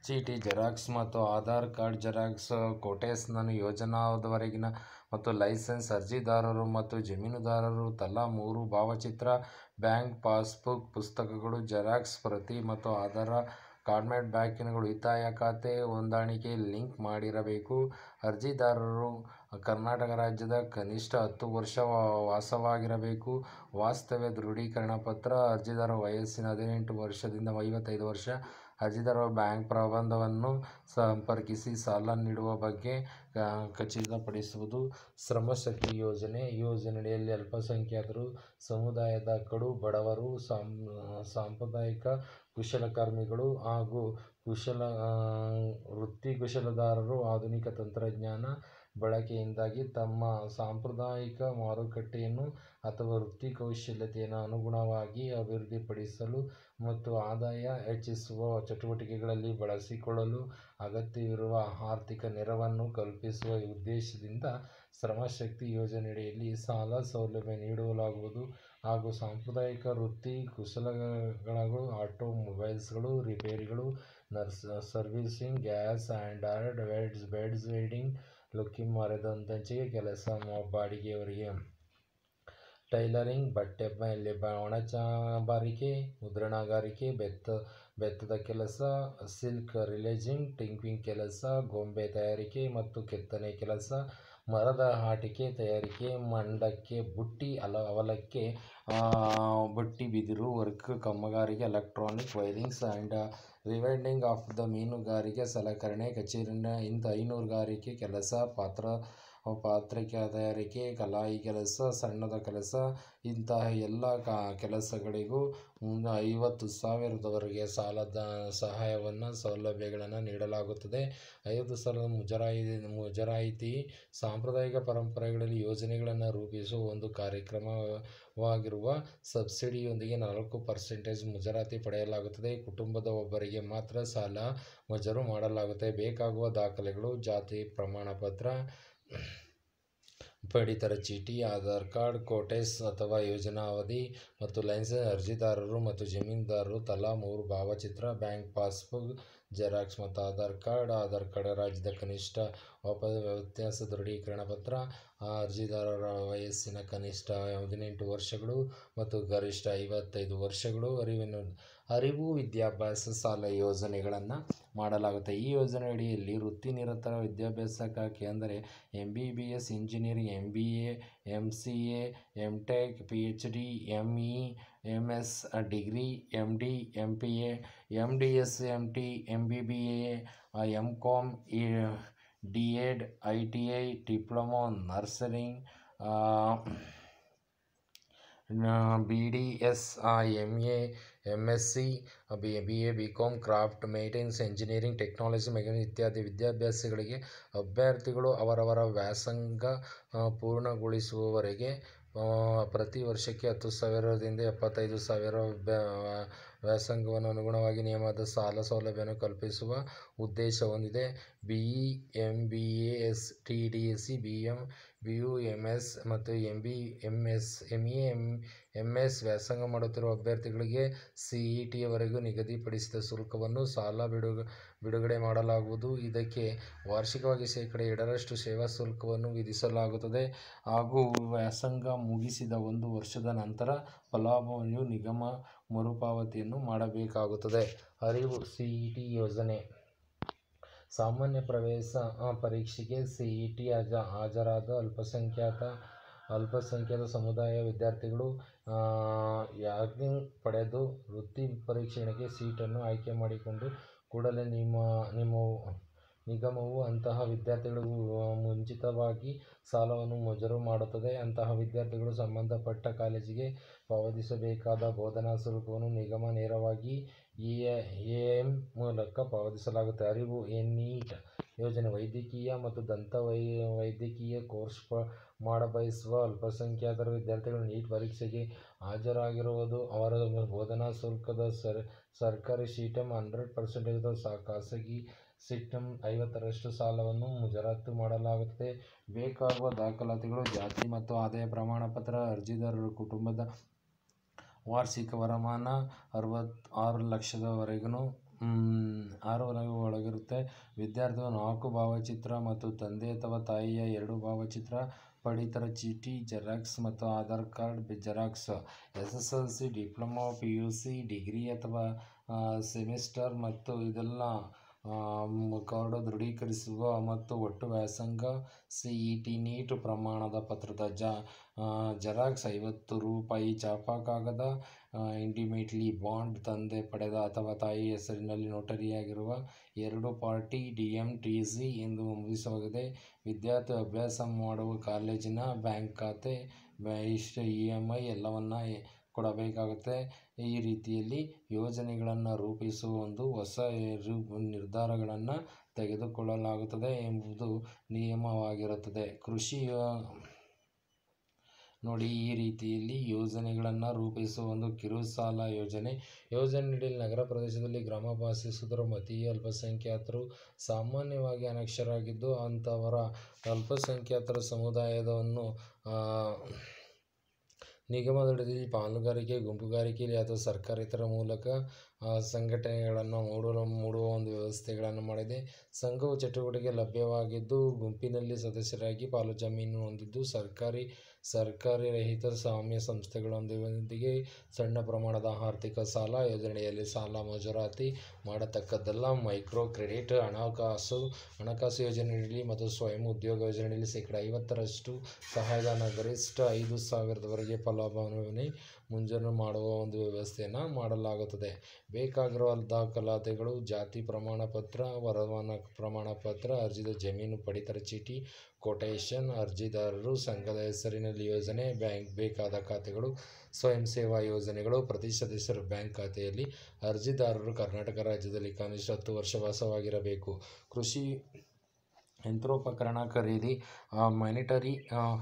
ಚೀಟಿ ಜೆರಾಕ್ಸ್ ಮತ್ತು ಆಧಾರ್ ಕಾರ್ಡ್ ಜೆರಾಕ್ಸ್ ಕೋಟೆಸ್ನನ್ನು ಯೋಜನಾದವರೆಗಿನ ಮತ್ತು ಲೈಸೆನ್ಸ್ ಅರ್ಜಿದಾರರು ಮತ್ತು ಜಮೀನುದಾರರು ತಲಾ ಮೂರು ಭಾವಚಿತ್ರ ಬ್ಯಾಂಕ್ ಪಾಸ್ಬುಕ್ ಪುಸ್ತಕಗಳು ಜೆರಾಕ್ಸ್ ಪ್ರತಿ ಮತ್ತು ಆಧಾರ ಕಾರ್ಮೆಟ್ ಬ್ಯಾಂಕಿನ ಉಳಿತಾಯ ಖಾತೆ ಹೊಂದಾಣಿಕೆ ಲಿಂಕ್ ಮಾಡಿರಬೇಕು ಅರ್ಜಿದಾರರು ಕರ್ನಾಟಕ ರಾಜ್ಯದ ಕನಿಷ್ಠ ಹತ್ತು ವರ್ಷ ವಾಸವಾಗಿರಬೇಕು ವಾಸ್ತವ್ಯ ದೃಢೀಕರಣ ಪತ್ರ ಅರ್ಜಿದಾರ ವಯಸ್ಸಿನ ಹದಿನೆಂಟು ವರ್ಷದಿಂದ ಐವತ್ತೈದು ವರ್ಷ ಅರ್ಜಿದಾರ ಬ್ಯಾಂಕ್ ಪ್ರಬಂಧವನ್ನು ಸಂಪರ್ಕಿಸಿ ಸಾಲ ನೀಡುವ ಬಗ್ಗೆ ಖಚಿತಪಡಿಸುವುದು ಶ್ರಮಶಕ್ತಿ ಯೋಜನೆ ಯೋಜನೆಯಲ್ಲಿ ಅಲ್ಪಸಂಖ್ಯಾತರು ಸಮುದಾಯದ ಕಡು ಬಡವರು ಸಾಂ ಸಾಂಪ್ರದಾಯಿಕ ಕುಶಲಕರ್ಮಿಗಳು ಹಾಗೂ ಕುಶಲ ವೃತ್ತಿ ಕುಶಲದಾರರು ಆಧುನಿಕ ತಂತ್ರಜ್ಞಾನ ಬಳಕೆಯಿಂದಾಗಿ ತಮ್ಮ ಸಾಂಪ್ರದಾಯಿಕ ಮಾರುಕಟ್ಟೆಯನ್ನು ಅಥವಾ ವೃತ್ತಿ ಕೌಶಲ್ಯತೆಯನ್ನು ಅನುಗುಣವಾಗಿ ಅಭಿವೃದ್ಧಿಪಡಿಸಲು ಮತ್ತು ಆದಾಯ ಹೆಚ್ಚಿಸುವ ಚಟುವಟಿಕೆಗಳಲ್ಲಿ ಬಳಸಿಕೊಳ್ಳಲು ಅಗತ್ಯವಿರುವ ಆರ್ಥಿಕ ನೆರವನ್ನು ಕಲ್ಪಿಸುವ ಉದ್ದೇಶದಿಂದ ಶ್ರಮಶಕ್ತಿ ಯೋಜನೆಯಡಿಯಲ್ಲಿ ಸಾಲ ಸೌಲಭ್ಯ ನೀಡಲಾಗುವುದು ಹಾಗೂ ಸಾಂಪ್ರದಾಯಿಕ ವೃತ್ತಿ ಕುಶಲಗಳು ಮೊಬೈಲ್ಸ್ಗಳು ರಿಪೇರಿಗಳು ನರ್ಸ್ ಸರ್ವಿಸಿಂಗ್ ಗ್ಯಾಸ್ ಆ್ಯಂಡ್ ಆರ್ಡ್ ವೆಡ್ಸ್ ಬೆಡ್ಸ್ ವೆಲ್ಡಿಂಗ್ ಲುಕ್ಕಿ ಮರೆದಂತಂಚಿಗೆ ಕೆಲಸ ಬಾಡಿಗೆಯವರಿಗೆ ಟೈಲರಿಂಗ್ ಬಟ್ಟೆ ಇಲ್ಲಿ ಒಣ ಒಣಚಾಂಬಾರಿಕೆ ಮುದ್ರಣಗಾರಿಕೆ ಬೆತ್ತ ಬೆತ್ತದ ಕೆಲಸ ಸಿಲ್ಕ್ ರಿಲೇಜಿಂಗ್ ಟಿಂಕ್ವಿಂಗ್ ಕೆಲಸ ಗೊಂಬೆ ತಯಾರಿಕೆ ಮತ್ತು ಕೆತ್ತನೆ ಕೆಲಸ ಮರದ ಆಟಿಕೆ ತಯಾರಿಕೆ ಮಂಡಕ್ಕೆ ಬುಟ್ಟಿ ಅಲ ಅವಲಕ್ಕೆ ಬುಟ್ಟಿ ಬಿದಿರು ವರ್ಕ್ ಕಮ್ಮಗಾರಿಕೆ electronic wirings and rewinding of the ಮೀನುಗಾರಿಕೆ ಸಲಕರಣೆ ಕಚೇರಿನ ಇಂದ ಹೈನುಗಾರಿಕೆ ಕೆಲಸ ಪಾತ್ರ ಪಾತ್ರಿಕೆ ತಯಾರಿಕೆ ಕಲಾಯಿ ಕೆಲಸ ಸಣ್ಣದ ಕೆಲಸ ಇಂತಹ ಎಲ್ಲ ಕೆಲಸಗಳಿಗೂ ಐವತ್ತು ಸಾವಿರದವರೆಗೆ ಸಾಲದ ಸಹಾಯವನ್ನು ಸೌಲಭ್ಯಗಳನ್ನು ನೀಡಲಾಗುತ್ತದೆ ಐವತ್ತು ಸಾವಿರದ ಮುಜರಾಯಿ ಮುಜರಾಯಿತಿ ಸಾಂಪ್ರದಾಯಿಕ ಪರಂಪರೆಗಳಲ್ಲಿ ಯೋಜನೆಗಳನ್ನು ರೂಪಿಸುವ ಒಂದು ಕಾರ್ಯಕ್ರಮವಾಗಿರುವ ಸಬ್ಸಿಡಿಯೊಂದಿಗೆ ನಾಲ್ಕು ಪರ್ಸೆಂಟೇಜ್ ಮುಜರಾತಿ ಪಡೆಯಲಾಗುತ್ತದೆ ಕುಟುಂಬದ ಒಬ್ಬರಿಗೆ ಮಾತ್ರ ಸಾಲ ಮಜರು ಮಾಡಲಾಗುತ್ತೆ ಬೇಕಾಗುವ ದಾಖಲೆಗಳು ಜಾತಿ ಪ್ರಮಾಣ ಪತ್ರ ಪಡಿತರ ಚೀಟಿ ಆಧಾರ್ ಕಾರ್ಡ್ ಕೋಟೆಸ್ ಅಥವಾ ಯೋಜನಾ ಅವಧಿ ಮತ್ತು ಲೈಸೆನ್ಸ್ ಅರ್ಜಿದಾರರು ಮತ್ತು ಜಮೀನ್ದಾರರು ತಲಾ ಮೂರು ಭಾವಚಿತ್ರ ಬ್ಯಾಂಕ್ ಪಾಸ್ಬುಕ್ ಜೆರಾಕ್ಸ್ ಮತ್ತು ಆಧಾರ್ ಕಾರ್ಡ್ ಆಧಾರ್ ಕಾರ್ಡ್ ರಾಜ್ಯದ ಕನಿಷ್ಠ ವ್ಯತ್ಯಾಸ ದೃಢೀಕರಣ ಪತ್ರ ಆ ಅರ್ಜಿದಾರರ ವಯಸ್ಸಿನ ಕನಿಷ್ಠ ಹದಿನೆಂಟು ವರ್ಷಗಳು ಮತ್ತು ಗರಿಷ್ಠ ಐವತ್ತೈದು ವರ್ಷಗಳು ಅರಿವಿನ ಅರಿವು ವಿದ್ಯಾಭ್ಯಾಸ ಸಾಲ ಯೋಜನೆಗಳನ್ನು ಮಾಡಲಾಗುತ್ತೆ ಈ ಯೋಜನೆಯಡಿಯಲ್ಲಿ ವೃತ್ತಿನಿರತರ ವಿದ್ಯಾಭ್ಯಾಸಕ್ಕಾಗಿ ಅಂದರೆ M B B S engineering M B A M C A M tech P H D M E M S degree M D M P A M D S M T M B B A M com D ed I T I diploma nursing B D S M A M B B A B com craft maintenance engineering technology mechanic ಇತ್ಯಾದಿ ವಿದ್ಯಾಭ್ಯಾಸಗಳಿಗೆ ಅಭ್ಯರ್ಥಿಗಳು ಅವರವರ ವ್ಯಾಸಂಗ ಪೂರ್ಣಗೊಳಿಸುವವರೆಗೆ ಪ್ರತಿ ವರ್ಷಕ್ಕೆ ಹತ್ತು ಸಾವಿರದಿಂದ ಎಪ್ಪತ್ತೈದು ಸಾವಿರ ವ್ಯಾಸಂಗವನ್ನು ಅನುಗುಣವಾಗಿ ನಿಯಮದ ಸಾಲ ಸೌಲಭ್ಯವನ್ನು ಕಲ್ಪಿಸುವ ಉದ್ದೇಶ ಹೊಂದಿದೆ B E M B A S T D S C B M BUMS ಮತ್ತು ಬಿ ಎಸ್ ಎಸ್ ವ್ಯಾಸಂಗ ಮಾಡುತ್ತಿರುವ ಅಭ್ಯರ್ಥಿಗಳಿಗೆ ಇ e ನಿಗದಿಪಡಿಸಿದ ಶುಲ್ಕವನ್ನು ಸಾಲ ಬಿಡುಗಡೆ ಮಾಡಲಾಗುವುದು. ಇದಕ್ಕೆ ವಾರ್ಷಿಕವಾಗಿ ಶೇಕಡ ಎರಡರಷ್ಟು ಸೇವಾ ಶುಲ್ಕವನ್ನು ವಿಧಿಸಲಾಗುತ್ತದೆ ಹಾಗೂ ವ್ಯಾಸಂಗ ಮುಗಿಸಿದ ಒಂದು ವರ್ಷದ ನಂತರ ಫಲಾನುಭವಿಯು ನಿಗಮ ಮರುಪಾವತಿಯನ್ನು ಮಾಡಬೇಕಾಗುತ್ತದೆ. ಅರಿವು: ಸಿಇಟಿ e ಯೋಜನೆ ಸಾಮಾನ್ಯ ಪ್ರವೇಶ ಪರೀಕ್ಷೆಗೆ ಸಿ ಇ ಟಿ ಹಾಜ ಹಾಜರಾದ ಅಲ್ಪಸಂಖ್ಯಾತ ಅಲ್ಪಸಂಖ್ಯಾತ ಸಮುದಾಯ ವಿದ್ಯಾರ್ಥಿಗಳು ಯಾಗಿಂಗ್ ಪಡೆದು ವೃತ್ತಿ ಪರೀಕ್ಷಣೆಗೆ ಸೀಟನ್ನು ಆಯ್ಕೆ ಮಾಡಿಕೊಂಡು ಕೂಡಲೇ ನಿಮ್ಮ ನಿಮ್ಮ ನಿಗಮವು ಅಂತಹ ವಿದ್ಯಾರ್ಥಿಗಳು ಮುಂಚಿತವಾಗಿ ಸಾಲವನ್ನು ಮಜೂರು ಮಾಡುತ್ತದೆ ಅಂತಹ ವಿದ್ಯಾರ್ಥಿಗಳು ಸಂಬಂಧಪಟ್ಟ ಕಾಲೇಜಿಗೆ ಪಾವತಿಸಬೇಕಾದ ಬೋಧನಾ ಶುಲ್ಕವನ್ನು ನಿಗಮ ನೇರವಾಗಿ ಎಮ್ ಮೂಲಕ ಪಾವತಿಸಲಾಗುತ್ತೆ ಅರಿವು ನೀಟ್ ಯೋಜನೆ ವೈದ್ಯಕೀಯ ಮತ್ತು ದಂತ ವೈ ವೈದ್ಯಕೀಯ ಕೋರ್ಸ್ ಪ ಮಾಡಬಯಸುವ ಅಲ್ಪಸಂಖ್ಯಾತರ ವಿದ್ಯಾರ್ಥಿಗಳು ನೀಟ್ ಪರೀಕ್ಷೆಗೆ ಹಾಜರಾಗಿರುವುದು ಅವರ ಬೋಧನಾ ಶುಲ್ಕದ ಸರ್ ಸರ್ಕಾರಿ ಸೀಟಮ್ ಹಂಡ್ರೆಡ್ ಪರ್ಸೆಂಟೇಜ್ ಸಾ ಖಾಸಗಿ ಸಿಸ್ಟಮ್ ಐವತ್ತರಷ್ಟು ಸಾಲವನ್ನು ಮುಜರಾತು ಮಾಡಲಾಗುತ್ತೆ ಬೇಕಾಗುವ ದಾಖಲಾತಿಗಳು ಜಾತಿ ಮತ್ತು ಆದಾಯ ಪ್ರಮಾಣಪತ್ರ ಅರ್ಜಿದಾರರ ಕುಟುಂಬದ ವಾರ್ಷಿಕ ವರಮಾನ ಅರವತ್ತು ಆರು ಲಕ್ಷದವರೆಗೂ ಆರು ಒಳಗಿರುತ್ತೆ ವಿದ್ಯಾರ್ಥಿಗಳು ನಾಲ್ಕು ಭಾವಚಿತ್ರ ಮತ್ತು ತಂದೆ ಅಥವಾ ತಾಯಿಯ ಎರಡು ಭಾವಚಿತ್ರ ಪಡಿತರ ಚೀಟಿ ಜೆರಾಕ್ಸ್ ಮತ್ತು Aadhaar card xerox S S L C diploma P U C degree ಅಥವಾ ಸೆಮಿಸ್ಟರ್ ಮತ್ತು ಇದೆಲ್ಲ ಕಾರ್ಡ್ ದೃಢೀಕರಿಸುವ ಮತ್ತು ಒಟ್ಟು ವ್ಯಾಸಂಗ ಸಿ ಇ ಟಿ ನೀಟ್ ಪ್ರಮಾಣದ ಪತ್ರದ ಜ ಜೆರಾಕ್ಸ್ ಐವತ್ತು ರೂಪಾಯಿ ಛಾಪಾ ಕಾಗದ ಇಂಟಿಮೇಟ್ಲಿ ಬಾಂಡ್ ತಂದೆ ಪಡೆದ ಅಥವಾ ತಾಯಿ ಹೆಸರಿನಲ್ಲಿ ನೋಟರಿಯಾಗಿರುವ ಎರಡು party D M T C ಎಂದು ಮುಗಿಸುವಾಗಿದೆ ವಿದ್ಯಾರ್ಥಿ ಅಭ್ಯಾಸ ಮಾಡುವ ಕಾಲೇಜಿನ ಬ್ಯಾಂಕ್ ಖಾತೆ ಇಷ್ಟು ಇ ಎಮ್ ಐ ಎಲ್ಲವನ್ನು ಕೊಡಬೇಕಾಗುತ್ತೆ ಈ ರೀತಿಯಲ್ಲಿ ಯೋಜನೆಗಳನ್ನು ರೂಪಿಸುವ ಒಂದು ಹೊಸ ನಿರ್ಧಾರಗಳನ್ನು ತೆಗೆದುಕೊಳ್ಳಲಾಗುತ್ತದೆ ಎಂಬುದು ನಿಯಮವಾಗಿರುತ್ತದೆ ಕೃಷಿಯ ನೋಡಿ ಈ ರೀತಿಯಲ್ಲಿ ಯೋಜನೆಗಳನ್ನು ರೂಪಿಸುವ ಒಂದು ಕಿರುಸಾಲ ಯೋಜನೆ ಯೋಜನೆ ನೀಡಲು ನಗರ ಪ್ರದೇಶದಲ್ಲಿ ಗ್ರಾಮ ವಾಸಿಸುವುದರ ಮತೀಯ ಅಲ್ಪಸಂಖ್ಯಾತರು ಸಾಮಾನ್ಯವಾಗಿ ಅನಕ್ಷರಾಗಿದ್ದು ಅಂಥವರ ಅಲ್ಪಸಂಖ್ಯಾತರ ಸಮುದಾಯವನ್ನು ನಿಗಮದಡಿಯಲ್ಲಿ ಪಾಲುಗಾರಿಕೆ ಗುಂಪುಗಾರಿಕೆಯಲ್ಲಿ ಅಥವಾ ಸರ್ಕಾರೇತರ ಮೂಲಕ ಸಂಘಟನೆಗಳನ್ನು ಮೂಡಲು ಮೂಡುವ ಒಂದು ವ್ಯವಸ್ಥೆಗಳನ್ನು ಮಾಡಿದೆ ಸಂಘವು ಚಟುವಟಿಕೆ ಲಭ್ಯವಾಗಿದ್ದು ಗುಂಪಿನಲ್ಲಿ ಸದಸ್ಯರಾಗಿ ಪಾಲು ಜಮೀನು ಹೊಂದಿದ್ದು ಸರ್ಕಾರಿ ಸರ್ಕಾರಿ ರಹಿತ ಸ್ವಾಮ್ಯ ಸಂಸ್ಥೆಗಳೊಂದಿಗೆ ಸಣ್ಣ ಪ್ರಮಾಣದ ಆರ್ಥಿಕ ಸಾಲ ಯೋಜನೆಯಲ್ಲಿ ಸಾಲ ಮಂಜೂರಾತಿ ಮಾಡತಕ್ಕದ್ದಲ್ಲ ಮೈಕ್ರೋ ಕ್ರೆಡಿಟ್ ಹಣಕಾಸು ಹಣಕಾಸು ಯೋಜನೆಯಲ್ಲಿ ಮತ್ತು ಸ್ವಯಂ ಉದ್ಯೋಗ ಯೋಜನೆಯಲ್ಲಿ ಶೇಕಡ ಐವತ್ತರಷ್ಟು ಸಹಾಯಧನ ಗರಿಷ್ಠ ಐದು ಸಾವಿರದವರೆಗೆ ಫಲಾನುಭವಿ ಮುಂಜಾನೆ ಮಾಡುವ ಒಂದು ವ್ಯವಸ್ಥೆಯನ್ನು ಮಾಡಲಾಗುತ್ತದೆ ಬೇಕಾಗಿರುವ ದಾಖಲಾತಿಗಳು ಜಾತಿ ಪ್ರಮಾಣ ಪತ್ರ ವರಮಾನ ಪ್ರಮಾಣ ಪತ್ರ ಅರ್ಜಿದ ಜಮೀನು ಪಡಿತರ ಚೀಟಿ ಕೊಟೇಶನ್ ಅರ್ಜಿದಾರರು ಸಂಘದ ಹೆಸರಿನಲ್ಲಿ ಯೋಜನೆ ಬ್ಯಾಂಕ್ ಬೇಕಾದ ಖಾತೆಗಳು ಸ್ವಯಂ ಸೇವಾ ಯೋಜನೆಗಳು ಪ್ರತಿ ಸದಸ್ಯರ ಬ್ಯಾಂಕ್ ಖಾತೆಯಲ್ಲಿ ಅರ್ಜಿದಾರರು ಕರ್ನಾಟಕ ರಾಜ್ಯದಲ್ಲಿ ಕನಿಷ್ಠ ಹತ್ತು ವರ್ಷ ವಾಸವಾಗಿರಬೇಕು ಕೃಷಿ ಯಂತ್ರೋಪಕರಣ ಖರೀದಿ ಮ್ಯಾನಿಟರಿ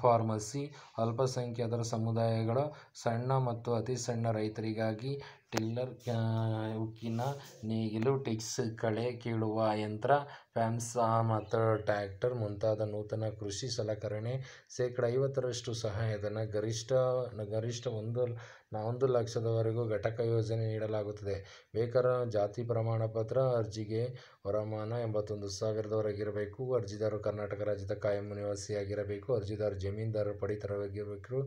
ಫಾರ್ಮಸಿ ಅಲ್ಪಸಂಖ್ಯಾತರ ಸಮುದಾಯಗಳ ಸಣ್ಣ ಮತ್ತು ಅತಿ ಸಣ್ಣ ರೈತರಿಗಾಗಿ ಟಿಲ್ಲರ್ ಉಕ್ಕಿನ ನೇಗಿಲು ಟಿಕ್ಸ್ ಕಳೆ ಕೀಳುವ ಯಂತ್ರ ಫ್ಯಾಮ್ಸಾ ಮತ್ತು ಟ್ಯಾಕ್ಟರ್ ಮುಂತಾದ ನೂತನ ಕೃಷಿ ಸಲಕರಣೆ ಶೇಕಡ ಐವತ್ತರಷ್ಟು ಸಹಾಯಧನ ಗರಿಷ್ಠ ಗರಿಷ್ಠ ಒಂದು ಒಂದು ಲಕ್ಷದವರೆಗೂ ಘಟಕ ಯೋಜನೆ ನೀಡಲಾಗುತ್ತದೆ ಬೇಕಾರ ಜಾತಿ ಪ್ರಮಾಣಪತ್ರ ಅರ್ಜಿಗೆ ವರಮಾನ ಎಂಬತ್ತೊಂದು ಸಾವಿರದವರೆಗಿರಬೇಕು ಅರ್ಜಿದಾರರು ಕರ್ನಾಟಕ ರಾಜ್ಯದ ಕಾಯಂ ನಿವಾಸಿಯಾಗಿರಬೇಕು ಅರ್ಜಿದಾರರು ಜಮೀನ್ದಾರರು ಪಡಿತರವಾಗಿರಬೇಕು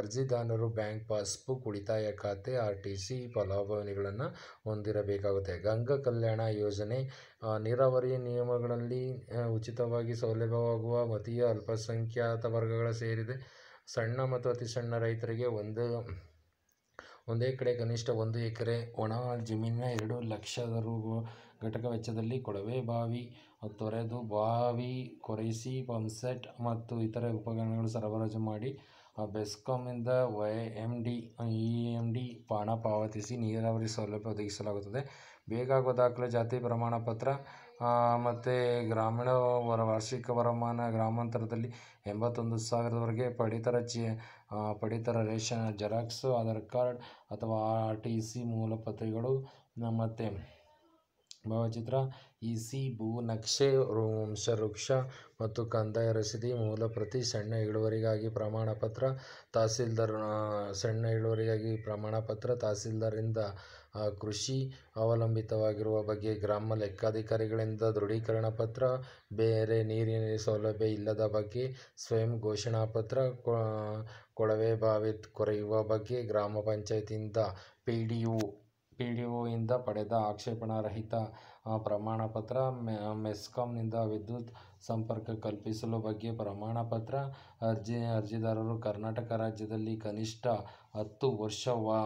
ಅರ್ಜಿದಾರರು ಬ್ಯಾಂಕ್ ಪಾಸ್ಬುಕ್ ಉಳಿತಾಯ ಖಾತೆ ಆರ್ ಟಿ ಸಿ ಫಲಾನುಭವಿಗಳನ್ನು ಹೊಂದಿರಬೇಕಾಗುತ್ತೆ ಗಂಗಾ ಕಲ್ಯಾಣ ಯೋಜನೆ ನೀರಾವರಿ ನಿಯಮಗಳಲ್ಲಿ ಉಚಿತವಾಗಿ ಸೌಲಭ್ಯವಾಗುವ ಮತೀಯ ಅಲ್ಪಸಂಖ್ಯಾತ ವರ್ಗಗಳ ಸೇರಿದೆ ಸಣ್ಣ ಮತ್ತು ಅತಿ ಸಣ್ಣ ರೈತರಿಗೆ ಒಂದು ಒಂದೇ ಕಡೆ ಕನಿಷ್ಠ ಒಂದು ಎಕರೆ ಒಣ ಜಮೀನಿನ ಎರಡು ಲಕ್ಷ ರೂ ಘಟಕ ವೆಚ್ಚದಲ್ಲಿ ಕೊಳವೆ ಬಾವಿ ತೊರೆದು ಬಾವಿ ಕೊರೆಸಿ ಪಂಪ್ಸೆಟ್ ಮತ್ತು ಇತರೆ ಉಪಕರಣಗಳು ಸರಬರಾಜು ಮಾಡಿ ಬೆಸ್ಕಾಮಿಂದ Y M D E M D ಹಣ ಪಾವತಿಸಿ ನೀರಾವರಿ ಸೌಲಭ್ಯ ಒದಗಿಸಲಾಗುತ್ತದೆ ಬೇಕಾಗುವ ದಾಖಲೆ ಜಾತಿ ಪ್ರಮಾಣ ಪತ್ರ ಮತ್ತು ಗ್ರಾಮೀಣ ವರ ವಾರ್ಷಿಕ ವರಮಾನ ಗ್ರಾಮಾಂತರದಲ್ಲಿ ಎಂಬತ್ತೊಂದು ಸಾವಿರದವರೆಗೆ ಪಡಿತರ ಚಿ ಪಡಿತರ ರೇಷನ್ ಜೆರಾಕ್ಸು ಆಧಾರ್ ಕಾರ್ಡ್ ಅಥವಾ ಆರ್ ಟಿ ಸಿ ಮೂಲಪತ್ರಗಳು ಮತ್ತು ಭಾವಚಿತ್ರ ಇಸಿ ಭೂ ನಕ್ಷೆ ವಂಶ ವೃಕ್ಷ ಮತ್ತು ಕಂದಾಯ ರಸೀದಿ ಪ್ರತಿ ಸಣ್ಣ ಇಳುವರಿಗಾಗಿ ಪ್ರಮಾಣ ಪತ್ರ ತಹಸೀಲ್ದಾರ್ ಸಣ್ಣ ಇಳುವರಿಗಾಗಿ ಪ್ರಮಾಣ ಪತ್ರ ತಹಸೀಲ್ದಾರಿಂದ ಕೃಷಿ ಅವಲಂಬಿತವಾಗಿರುವ ಬಗ್ಗೆ ಗ್ರಾಮ ಲೆಕ್ಕಾಧಿಕಾರಿಗಳಿಂದ ದೃಢೀಕರಣ ಪತ್ರ ಬೇರೆ ನೀರಿನ ಸೌಲಭ್ಯ ಇಲ್ಲದ ಬಗ್ಗೆ ಸ್ವಯಂ ಘೋಷಣಾ ಪತ್ರ ಕೊಳವೆ ಬಾವಿ ಕೊರೆಯುವ ಬಗ್ಗೆ ಗ್ರಾಮ ಪಂಚಾಯತಿಯಿಂದ P D U P D ಒಯಿಂದ ಪಡೆದ ಆಕ್ಷೇಪಣಾರಹಿತ ಪ್ರಮಾಣಪತ್ರ ಮೆಸ್ಕಾಂನಿಂದ ವಿದ್ಯುತ್ ಸಂಪರ್ಕ ಕಲ್ಪಿಸಲು ಬಗ್ಗೆ ಪ್ರಮಾಣಪತ್ರ ಅರ್ಜಿ ಅರ್ಜಿದಾರರು ಕರ್ನಾಟಕ ರಾಜ್ಯದಲ್ಲಿ ಕನಿಷ್ಠ ಹತ್ತು ವರ್ಷ ವಾ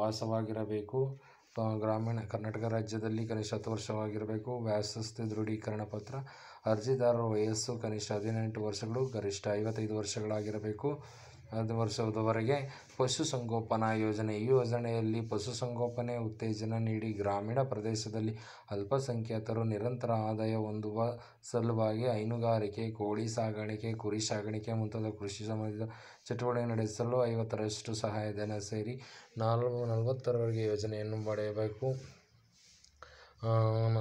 ವಾಸವಾಗಿರಬೇಕು ಗ್ರಾಮೀಣ ಕರ್ನಾಟಕ ರಾಜ್ಯದಲ್ಲಿ ಕನಿಷ್ಠ ಹತ್ತು ವರ್ಷವಾಗಿರಬೇಕು ವ್ಯಾಸಸ್ಥೆ ದೃಢೀಕರಣ ಪತ್ರ ಅರ್ಜಿದಾರರ ವಯಸ್ಸು ಕನಿಷ್ಠ ಹದಿನೆಂಟು ವರ್ಷಗಳು ಗರಿಷ್ಠ ಐವತ್ತೈದು ವರ್ಷಗಳಾಗಿರಬೇಕು ವರ್ಷದವರೆಗೆ ಪಶುಸಂಗೋಪನಾ ಯೋಜನೆ ಈ ಯೋಜನೆಯಲ್ಲಿ ಪಶುಸಂಗೋಪನೆ ಉತ್ತೇಜನ ನೀಡಿ ಗ್ರಾಮೀಣ ಪ್ರದೇಶದಲ್ಲಿ ಅಲ್ಪಸಂಖ್ಯಾತರು ನಿರಂತರ ಆದಾಯ ಹೊಂದುವ ಸಲುವಾಗಿ ಹೈನುಗಾರಿಕೆ ಕೋಳಿ ಸಾಗಾಣಿಕೆ ಕುರಿ ಸಾಗಾಣಿಕೆ ಮುಂತಾದ ಕೃಷಿ ಸಂಬಂಧಿತ ಚಟುವಟಿಕೆ ನಡೆಸಲು ಐವತ್ತರಷ್ಟು ಸಹಾಯಧನ ಸೇರಿ ನಾಲ್ಕು ನಲವತ್ತರವರೆಗೆ ಯೋಜನೆಯನ್ನು ಪಡೆಯಬೇಕು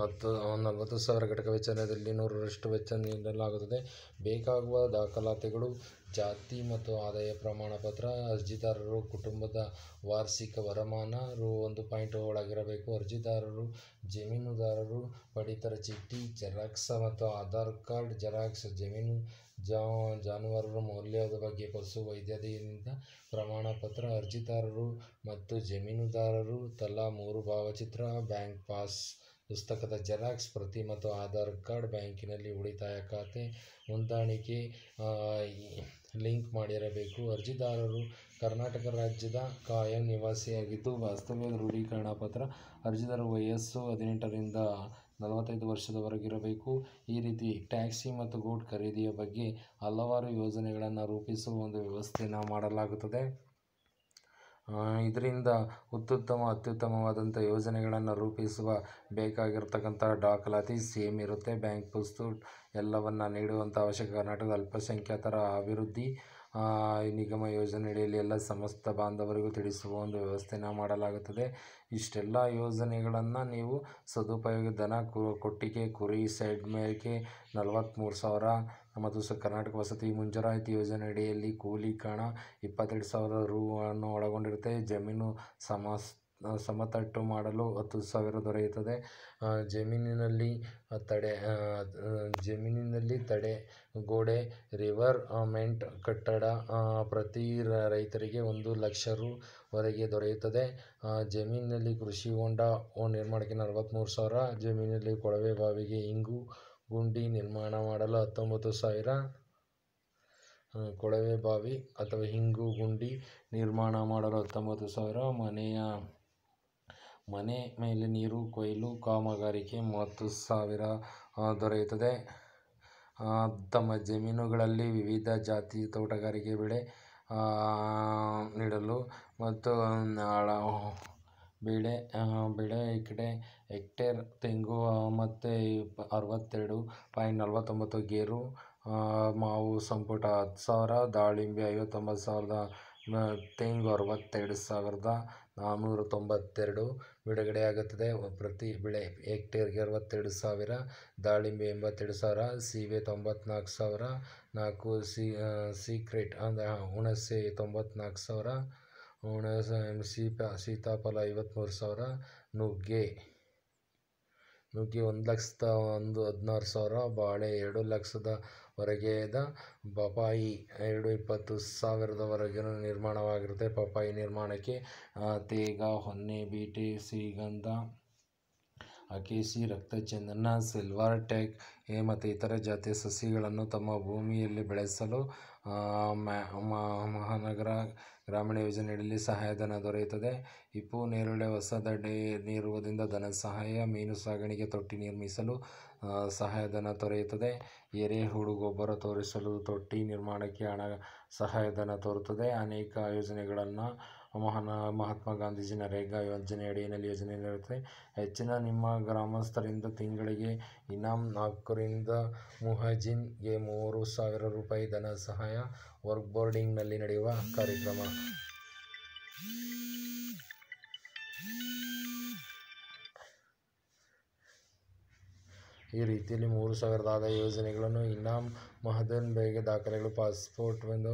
ಹತ್ತು ನಲವತ್ತು ಸಾವಿರ ಘಟಕ ವೆಚ್ಚದಲ್ಲಿ ನೂರರಷ್ಟು ವೆಚ್ಚ ನೀಡಲಾಗುತ್ತದೆ ಬೇಕಾಗುವ ದಾಖಲಾತಿಗಳು ಜಾತಿ ಮತ್ತು ಆದಾಯ ಪ್ರಮಾಣ ಪತ್ರ ಅರ್ಜಿದಾರರು ಕುಟುಂಬದ ವಾರ್ಷಿಕ ವರಮಾನ ರು ಒಂದು ಪಾಯಿಂಟ್ ಒಳಗಿರಬೇಕು ಅರ್ಜಿದಾರರು ಜಮೀನುದಾರರು ಪಡಿತರ ಚೀಟಿ ಜೆರಾಕ್ಸ್ ಮತ್ತು ಆಧಾರ್ ಕಾರ್ಡ್ ಜೆರಾಕ್ಸ್ ಜಮೀನು ಜಾ ಜಾನುವಾರು ಮೌಲ್ಯದ ಬಗ್ಗೆ ಪಶು ವೈದ್ಯದಿಂದ ಪ್ರಮಾಣಪತ್ರ ಅರ್ಜಿದಾರರು ಮತ್ತು ಜಮೀನುದಾರರು ತಲಾ ಮೂರು ಭಾವಚಿತ್ರ ಬ್ಯಾಂಕ್ ಪಾಸ್ ಪುಸ್ತಕದ ಜೆರಾಕ್ಸ್ ಪ್ರತಿ ಮತ್ತು ಆಧಾರ್ ಕಾರ್ಡ್ ಬ್ಯಾಂಕಿನಲ್ಲಿ ಉಳಿತಾಯ ಖಾತೆ ಹೊಂದಾಣಿಕೆ ಲಿಂಕ್ ಮಾಡಿರಬೇಕು ಅರ್ಜಿದಾರರು ಕರ್ನಾಟಕ ರಾಜ್ಯದ ಕಾಯಂ ನಿವಾಸಿಯಾಗಿದ್ದು ವಾಸ್ತವ್ಯ ದೃಢೀಕರಣ ಪತ್ರ ಅರ್ಜಿದಾರ ವಯಸ್ಸು ಹದಿನೆಂಟರಿಂದ ನಲವತ್ತೈದು ವರ್ಷದವರೆಗಿರಬೇಕು ಈ ರೀತಿ ಟ್ಯಾಕ್ಸಿ ಮತ್ತು ಗೋಟ್ ಖರೀದಿಯ ಬಗ್ಗೆ ಹಲವಾರು ಯೋಜನೆಗಳನ್ನು ರೂಪಿಸುವ ಒಂದು ವ್ಯವಸ್ಥೆಯನ್ನು ಮಾಡಲಾಗುತ್ತದೆ ಇದರಿಂದ ಉತ್ತುತ್ತಮ ಅತ್ಯುತ್ತಮವಾದಂಥ ಯೋಜನೆಗಳನ್ನು ರೂಪಿಸುವ ಬೇಕಾಗಿರ್ತಕ್ಕಂಥ ದಾಖಲಾತಿ ಸೇಮ್ ಇರುತ್ತೆ ಬ್ಯಾಂಕ್ ಪುಸ್ತು ಎಲ್ಲವನ್ನು ನೀಡುವಂಥ ಅವಶ್ಯಕ ಕರ್ನಾಟಕದ ಅಲ್ಪಸಂಖ್ಯಾತರ ಅಭಿವೃದ್ಧಿ ನಿಗಮ ಯೋಜನೆಯಡಿಯಲ್ಲಿ ಎಲ್ಲ ಸಮಸ್ತ ಬಾಂಧವರಿಗೂ ತಿಳಿಸುವ ಒಂದು ವ್ಯವಸ್ಥೆನ ಮಾಡಲಾಗುತ್ತದೆ ಇಷ್ಟೆಲ್ಲ ಯೋಜನೆಗಳನ್ನು ನೀವು ಸದುಪಯೋಗ ದನ ಕೊಟ್ಟಿಗೆ ಕುರಿ ಸೈಡ್ ಮೇಕೆ ನಲವತ್ತ್ಮೂರು ಸಾವಿರ ಮತ್ತು ಸ ಕರ್ನಾಟಕ ವಸತಿ ಮುಂಜರಾಯಿತಿ ಯೋಜನೆ ಅಡಿಯಲ್ಲಿ ಕೂಲಿ ಕಾಣ ಇಪ್ಪತ್ತೆರಡು ಸಾವಿರ ರು ಅನ್ನು ಒಳಗೊಂಡಿರುತ್ತೆ ಜಮೀನು ಸಮಸ್ ಸಮತಟ್ಟು ಮಾಡಲು ಹತ್ತು ಸಾವಿರ ದೊರೆಯುತ್ತದೆ ಜಮೀನಿನಲ್ಲಿ ತಡೆ ಜಮೀನಿನಲ್ಲಿ ತಡೆ ಗೋಡೆ ರಿವರ್ ಮೆಂಟ್ ಕಟ್ಟಡ ಪ್ರತಿ ರೈತರಿಗೆ ಒಂದು ಲಕ್ಷ ವರೆಗೆ ದೊರೆಯುತ್ತದೆ ಜಮೀನಿನಲ್ಲಿ ಕೃಷಿ ಹೊಂಡ ನಿರ್ಮಾಣಕ್ಕೆ ನಲವತ್ತ್ಮೂರು ಸಾವಿರ ಜಮೀನಿನಲ್ಲಿ ಕೊಳವೆ ಬಾವಿಗೆ ಇಂಗು ಗುಂಡಿ ನಿರ್ಮಾಣ ಮಾಡಲು ಹತ್ತೊಂಬತ್ತು ಸಾವಿರ ಬಾವಿ ಅಥವಾ ಹಿಂಗು ಗುಂಡಿ ನಿರ್ಮಾಣ ಮಾಡಲು ಹತ್ತೊಂಬತ್ತು ಸಾವಿರ ಮನೆಯ ಮನೆ ಮೇಲೆ ನೀರು ಕೊಯ್ಲು ಕಾಮಗಾರಿಕೆ ಮೂವತ್ತು ಸಾವಿರ ದೊರೆಯುತ್ತದೆ ತಮ್ಮ ಜಮೀನುಗಳಲ್ಲಿ ವಿವಿಧ ಜಾತಿ ತೋಟಗಾರಿಕೆ ಬೆಳೆ ನೀಡಲು ಮತ್ತು ಬೆಳೆ ಬೆಳೆ ಈ ಕಡೆ ಹೆಕ್ಟೇರ್ ತೆಂಗು ಮತ್ತು ಅರವತ್ತೆರಡು ಪಾಯಿಂಟ್ ನಲವತ್ತೊಂಬತ್ತು ಗೇರು ಮಾವು ಸಂಪುಟ ಹತ್ತು ಸಾವಿರ ದಾಳಿಂಬೆ ಐವತ್ತೊಂಬತ್ತು ಸಾವಿರದ ತೆಂಗು ಅರವತ್ತೆರಡು ಸಾವಿರದ ನಾನ್ನೂರ ತೊಂಬತ್ತೆರಡು ಬಿಡುಗಡೆ ಆಗುತ್ತದೆ ಪ್ರತಿ ಬೆಳೆ ಹೆಕ್ಟೇರ್ಗೆ ಅರವತ್ತೆರಡು ಸಾವಿರ ದಾಳಿಂಬೆ ಎಂಬತ್ತೆರಡು ಸಾವಿರ ಸೀಬೆ ತೊಂಬತ್ನಾಲ್ಕು ಸಾವಿರ ನಾಲ್ಕು ಸೀ ಸೀಕ್ರೆಟ್ ಅಂದರೆ ಹುಣಸೆ ತೊಂಬತ್ನಾಲ್ಕು ಸಾವಿರ ಹುಣಸೆ ಸೀಪ ಸೀತಾಫಲ ಐವತ್ತ್ಮೂರು ಸಾವಿರ ನುಗ್ಗೆ ನುಗ್ಗೆ ಒಂದು ಲಕ್ಷದ ಒಂದು ಹದಿನಾರು ಸಾವಿರ ಬಾಳೆ ಎರಡು ಲಕ್ಷದವರೆಗೆದ ಪಪಾಯಿ ಎರಡು ಇಪ್ಪತ್ತು ಸಾವಿರದವರೆಗೂ ನಿರ್ಮಾಣವಾಗಿರುತ್ತೆ ಪಪಾಯಿ ನಿರ್ಮಾಣಕ್ಕೆ ತೇಗ ಹೊನ್ನೆ ಬೀಟಿ ಸಿಗಂಧ ಅಕೇಸಿ ರಕ್ತಚಂದನ ಸಿಲ್ವರ್ ಟೆಕ್ ಮತ್ತು ಇತರ ಜಾತಿಯ ಸಸಿಗಳನ್ನು ತಮ್ಮ ಭೂಮಿಯಲ್ಲಿ ಬೆಳೆಸಲು ಮಹಾನಗರ ಗ್ರಾಮೀಣ ಯೋಜನೆಯಲ್ಲಿ ಸಹಾಯಧನ ದೊರೆಯುತ್ತದೆ ಇಪ್ಪು ನೇರಳೆ ಹೊಸ ದಡ್ಡೆ ನೀರುವುದರಿಂದ ಧನ ಸಹಾಯ ಮೀನು ಸಾಗಣೆಗೆ ತೊಟ್ಟಿ ನಿರ್ಮಿಸಲು ಸಹಾಯಧನ ದೊರೆಯುತ್ತದೆ ಎರೆಹುಳು ಗೊಬ್ಬರ ತೋರಿಸಲು ತೊಟ್ಟಿ ನಿರ್ಮಾಣಕ್ಕೆ ಹಣ ಸಹಾಯಧನ ತೋರುತ್ತದೆ ಅನೇಕ ಯೋಜನೆಗಳನ್ನು ಮಹಾನ ಮಹಾತ್ಮ ಗಾಂಧೀಜಿ ನರೇಗಾ ಯೋಜನೆ ಅಡಿಯಲ್ಲಿ ಯೋಜನೆ ನೀಡುತ್ತೆ ಹೆಚ್ಚಿನ ನಿಮ್ಮ ಗ್ರಾಮಸ್ಥರಿಂದ ತಿಂಗಳಿಗೆ ಇನಾಮ್ ನಾಲ್ಕರಿಂದ ಮುಹಜಿನ್ಗೆ ಮೂರು ಸಾವಿರ ರೂಪಾಯಿ ಧನ ಸಹಾಯ ವರ್ಕ್ ಬೋರ್ಡಿಂಗ್ನಲ್ಲಿ ನಡೆಯುವ ಕಾರ್ಯಕ್ರಮ ಈ ರೀತಿಯಲ್ಲಿ ಮೂರು ಸಾವಿರದ ಆದ ಯೋಜನೆಗಳನ್ನು ಇನಾಮ್ ಮಹದನ್ ಬೇಗೆ ದಾಖಲೆಗಳು ಪಾಸ್ಪೋರ್ಟ್ ಒಂದು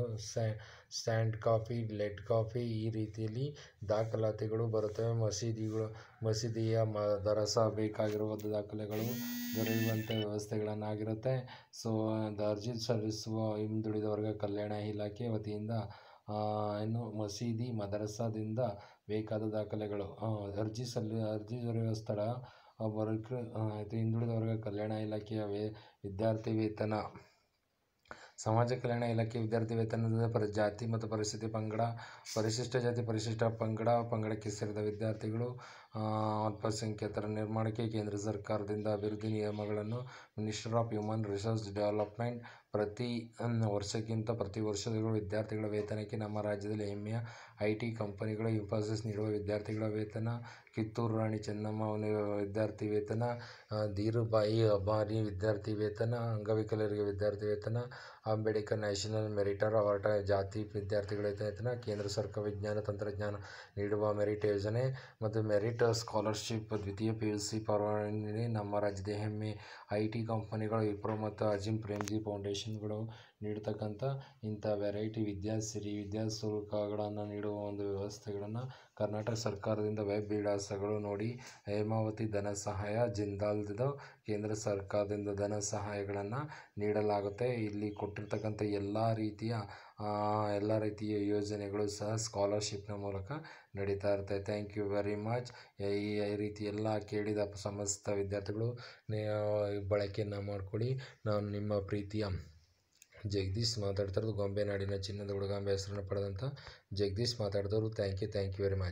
ಸ್ಟ್ಯಾಂಡ್ ಕಾಪಿ ಲೆಡ್ ಕಾಪಿ ಈ ರೀತಿಯಲ್ಲಿ ದಾಖಲಾತಿಗಳು ಬರುತ್ತವೆ ಮಸೀದಿಗಳು ಮಸೀದಿಯ ಮ ದರಸ ಬೇಕಾಗಿರುವ ದಾಖಲೆಗಳು ದೊರೆಯುವಂಥ ವ್ಯವಸ್ಥೆಗಳನ್ನಾಗಿರುತ್ತೆ ಸೊ ಅರ್ಜಿ ಸಲ್ಲಿಸುವ ಹಿಂದುಳಿದ ವರ್ಗ ಕಲ್ಯಾಣ ಇಲಾಖೆ ವತಿಯಿಂದ ಏನು ಮಸೀದಿ ಮದರಸಾದಿಂದ ಬೇಕಾದ ದಾಖಲೆಗಳು ಅರ್ಜಿ ಸಲ್ಲಿ ಅರ್ಜಿ ದೊರೆಯುವ ಸ್ಥಳ ವರ್ಗ ಇದು ಹಿಂದುಳಿದ ವರ್ಗ ಕಲ್ಯಾಣ ಇಲಾಖೆಯ ವೇ ವಿದ್ಯಾರ್ಥಿ ವೇತನ ಸಮಾಜ ಕಲ್ಯಾಣ ಇಲಾಖೆ ವಿದ್ಯಾರ್ಥಿ ವೇತನದ ಪರ ಜಾತಿ ಮತ್ತು ಪರಿಸ್ಥಿತಿ ಪಂಗಡ ಪರಿಶಿಷ್ಟ ಜಾತಿ ಪರಿಶಿಷ್ಟ ಪಂಗಡ ಪಂಗಡಕ್ಕೆ ಸೇರಿದ ವಿದ್ಯಾರ್ಥಿಗಳು ಅಲ್ಪಸಂಖ್ಯಾತರ ನಿರ್ಮಾಣಕ್ಕೆ ಕೇಂದ್ರ ಸರ್ಕಾರದಿಂದ ಅಭಿವೃದ್ಧಿ ನಿಯಮಗಳನ್ನು minister of human resource development ಪ್ರತಿ ವರ್ಷಕ್ಕಿಂತ ಪ್ರತಿ ವರ್ಷದ ವಿದ್ಯಾರ್ಥಿಗಳ ವೇತನಕ್ಕೆ ನಮ್ಮ ರಾಜ್ಯದಲ್ಲಿ ಹೆಮ್ಮೆಯ ಐಟಿ ಕಂಪನಿಗಳು ಇಂಫೋಸಿಸ್ ನೀಡುವ ವಿದ್ಯಾರ್ಥಿಗಳ ವೇತನ ಕಿತ್ತೂರು ರಾಣಿ ಚೆನ್ನಮ್ಮ ವಿದ್ಯಾರ್ಥಿ ವೇತನ ಧೀರುಬಾಯಿ ಅಂಬಾನಿ ವಿದ್ಯಾರ್ಥಿ ವೇತನ ಅಂಗವಿಕಲರಿಗೆ ವಿದ್ಯಾರ್ಥಿ ವೇತನ ಅಂಬೇಡ್ಕರ್ ನ್ಯಾಷನಲ್ ಮೆರಿಟರ್ ಅವಾರ್ಡ್ ಜಾತಿ ವಿದ್ಯಾರ್ಥಿಗಳ ವೇತನ ಕೇಂದ್ರ ಸರ್ಕಾರ ವಿಜ್ಞಾನ ತಂತ್ರಜ್ಞಾನ ನೀಡುವ ಮೆರಿಟ್ ಯೋಜನೆ ಮತ್ತು ಮೆರಿಟ್ ಸ್ಕಾಲರ್ಶಿಪ್ ದ್ವಿತೀಯ ಪಿ ಯು ಸಿ ಪರವಾನಗಿ ನಮ್ಮ ರಾಜ್ಯದ ಹೆಮ್ಮೆ ಐ ಟಿ ಕಂಪನಿಗಳು ವಿಪ್ರೋ ಮತ್ತು ಅಜಿಮ್ ಪ್ರೇಮ್ಜಿ ಫೌಂಡೇಶನ್ಗಳು ನೀಡ್ತಕ್ಕಂಥ ಇಂಥ ವೆರೈಟಿ ವಿದ್ಯಾಸಿರಿ ವಿದ್ಯಾಶುಲ್ಕಗಳನ್ನು ನೀಡುವ ಒಂದು ವ್ಯವಸ್ಥೆಗಳನ್ನು ಕರ್ನಾಟಕ ಸರ್ಕಾರದಿಂದ ವೆಬ್ ವಿಳಾಸಗಳು ನೋಡಿ ಹೇಮಾವತಿ ಧನ ಸಹಾಯ ಜಿಂದಾಲ್ದು ಕೇಂದ್ರ ಸರ್ಕಾರದಿಂದ ಧನ ಸಹಾಯಗಳನ್ನು ನೀಡಲಾಗುತ್ತೆ ಇಲ್ಲಿ ಕೊಟ್ಟಿರ್ತಕ್ಕಂಥ ಎಲ್ಲ ರೀತಿಯ ಎಲ್ಲ ರೀತಿಯ ಯೋಜನೆಗಳು ಸಹ ಸ್ಕಾಲರ್ಶಿಪ್ನ ಮೂಲಕ ನಡೀತಾ ಇರುತ್ತೆ ಥ್ಯಾಂಕ್ ಯು ವೆರಿ ಮಚ್ ಈ ರೀತಿ ಎಲ್ಲ ಕೇಳಿದ ಸಮಸ್ತ ವಿದ್ಯಾರ್ಥಿಗಳು ಬಳಕೆಯನ್ನು ಮಾಡಿಕೊಳ್ಳಿ ನಾನು ನಿಮ್ಮ ಪ್ರೀತಿಯ ಜಗದೀಶ್ ಮಾತಾಡ್ತಿರೋದು ಗೊಂಬೆ ನಾಡಿನ ಚಿನ್ನದ ಹುಡುಗ ಹೆಸರನ್ನು ಪಡೆದಂಥ ಜಗದೀಶ್ ಮಾತಾಡ್ದವರು thank you thank you very much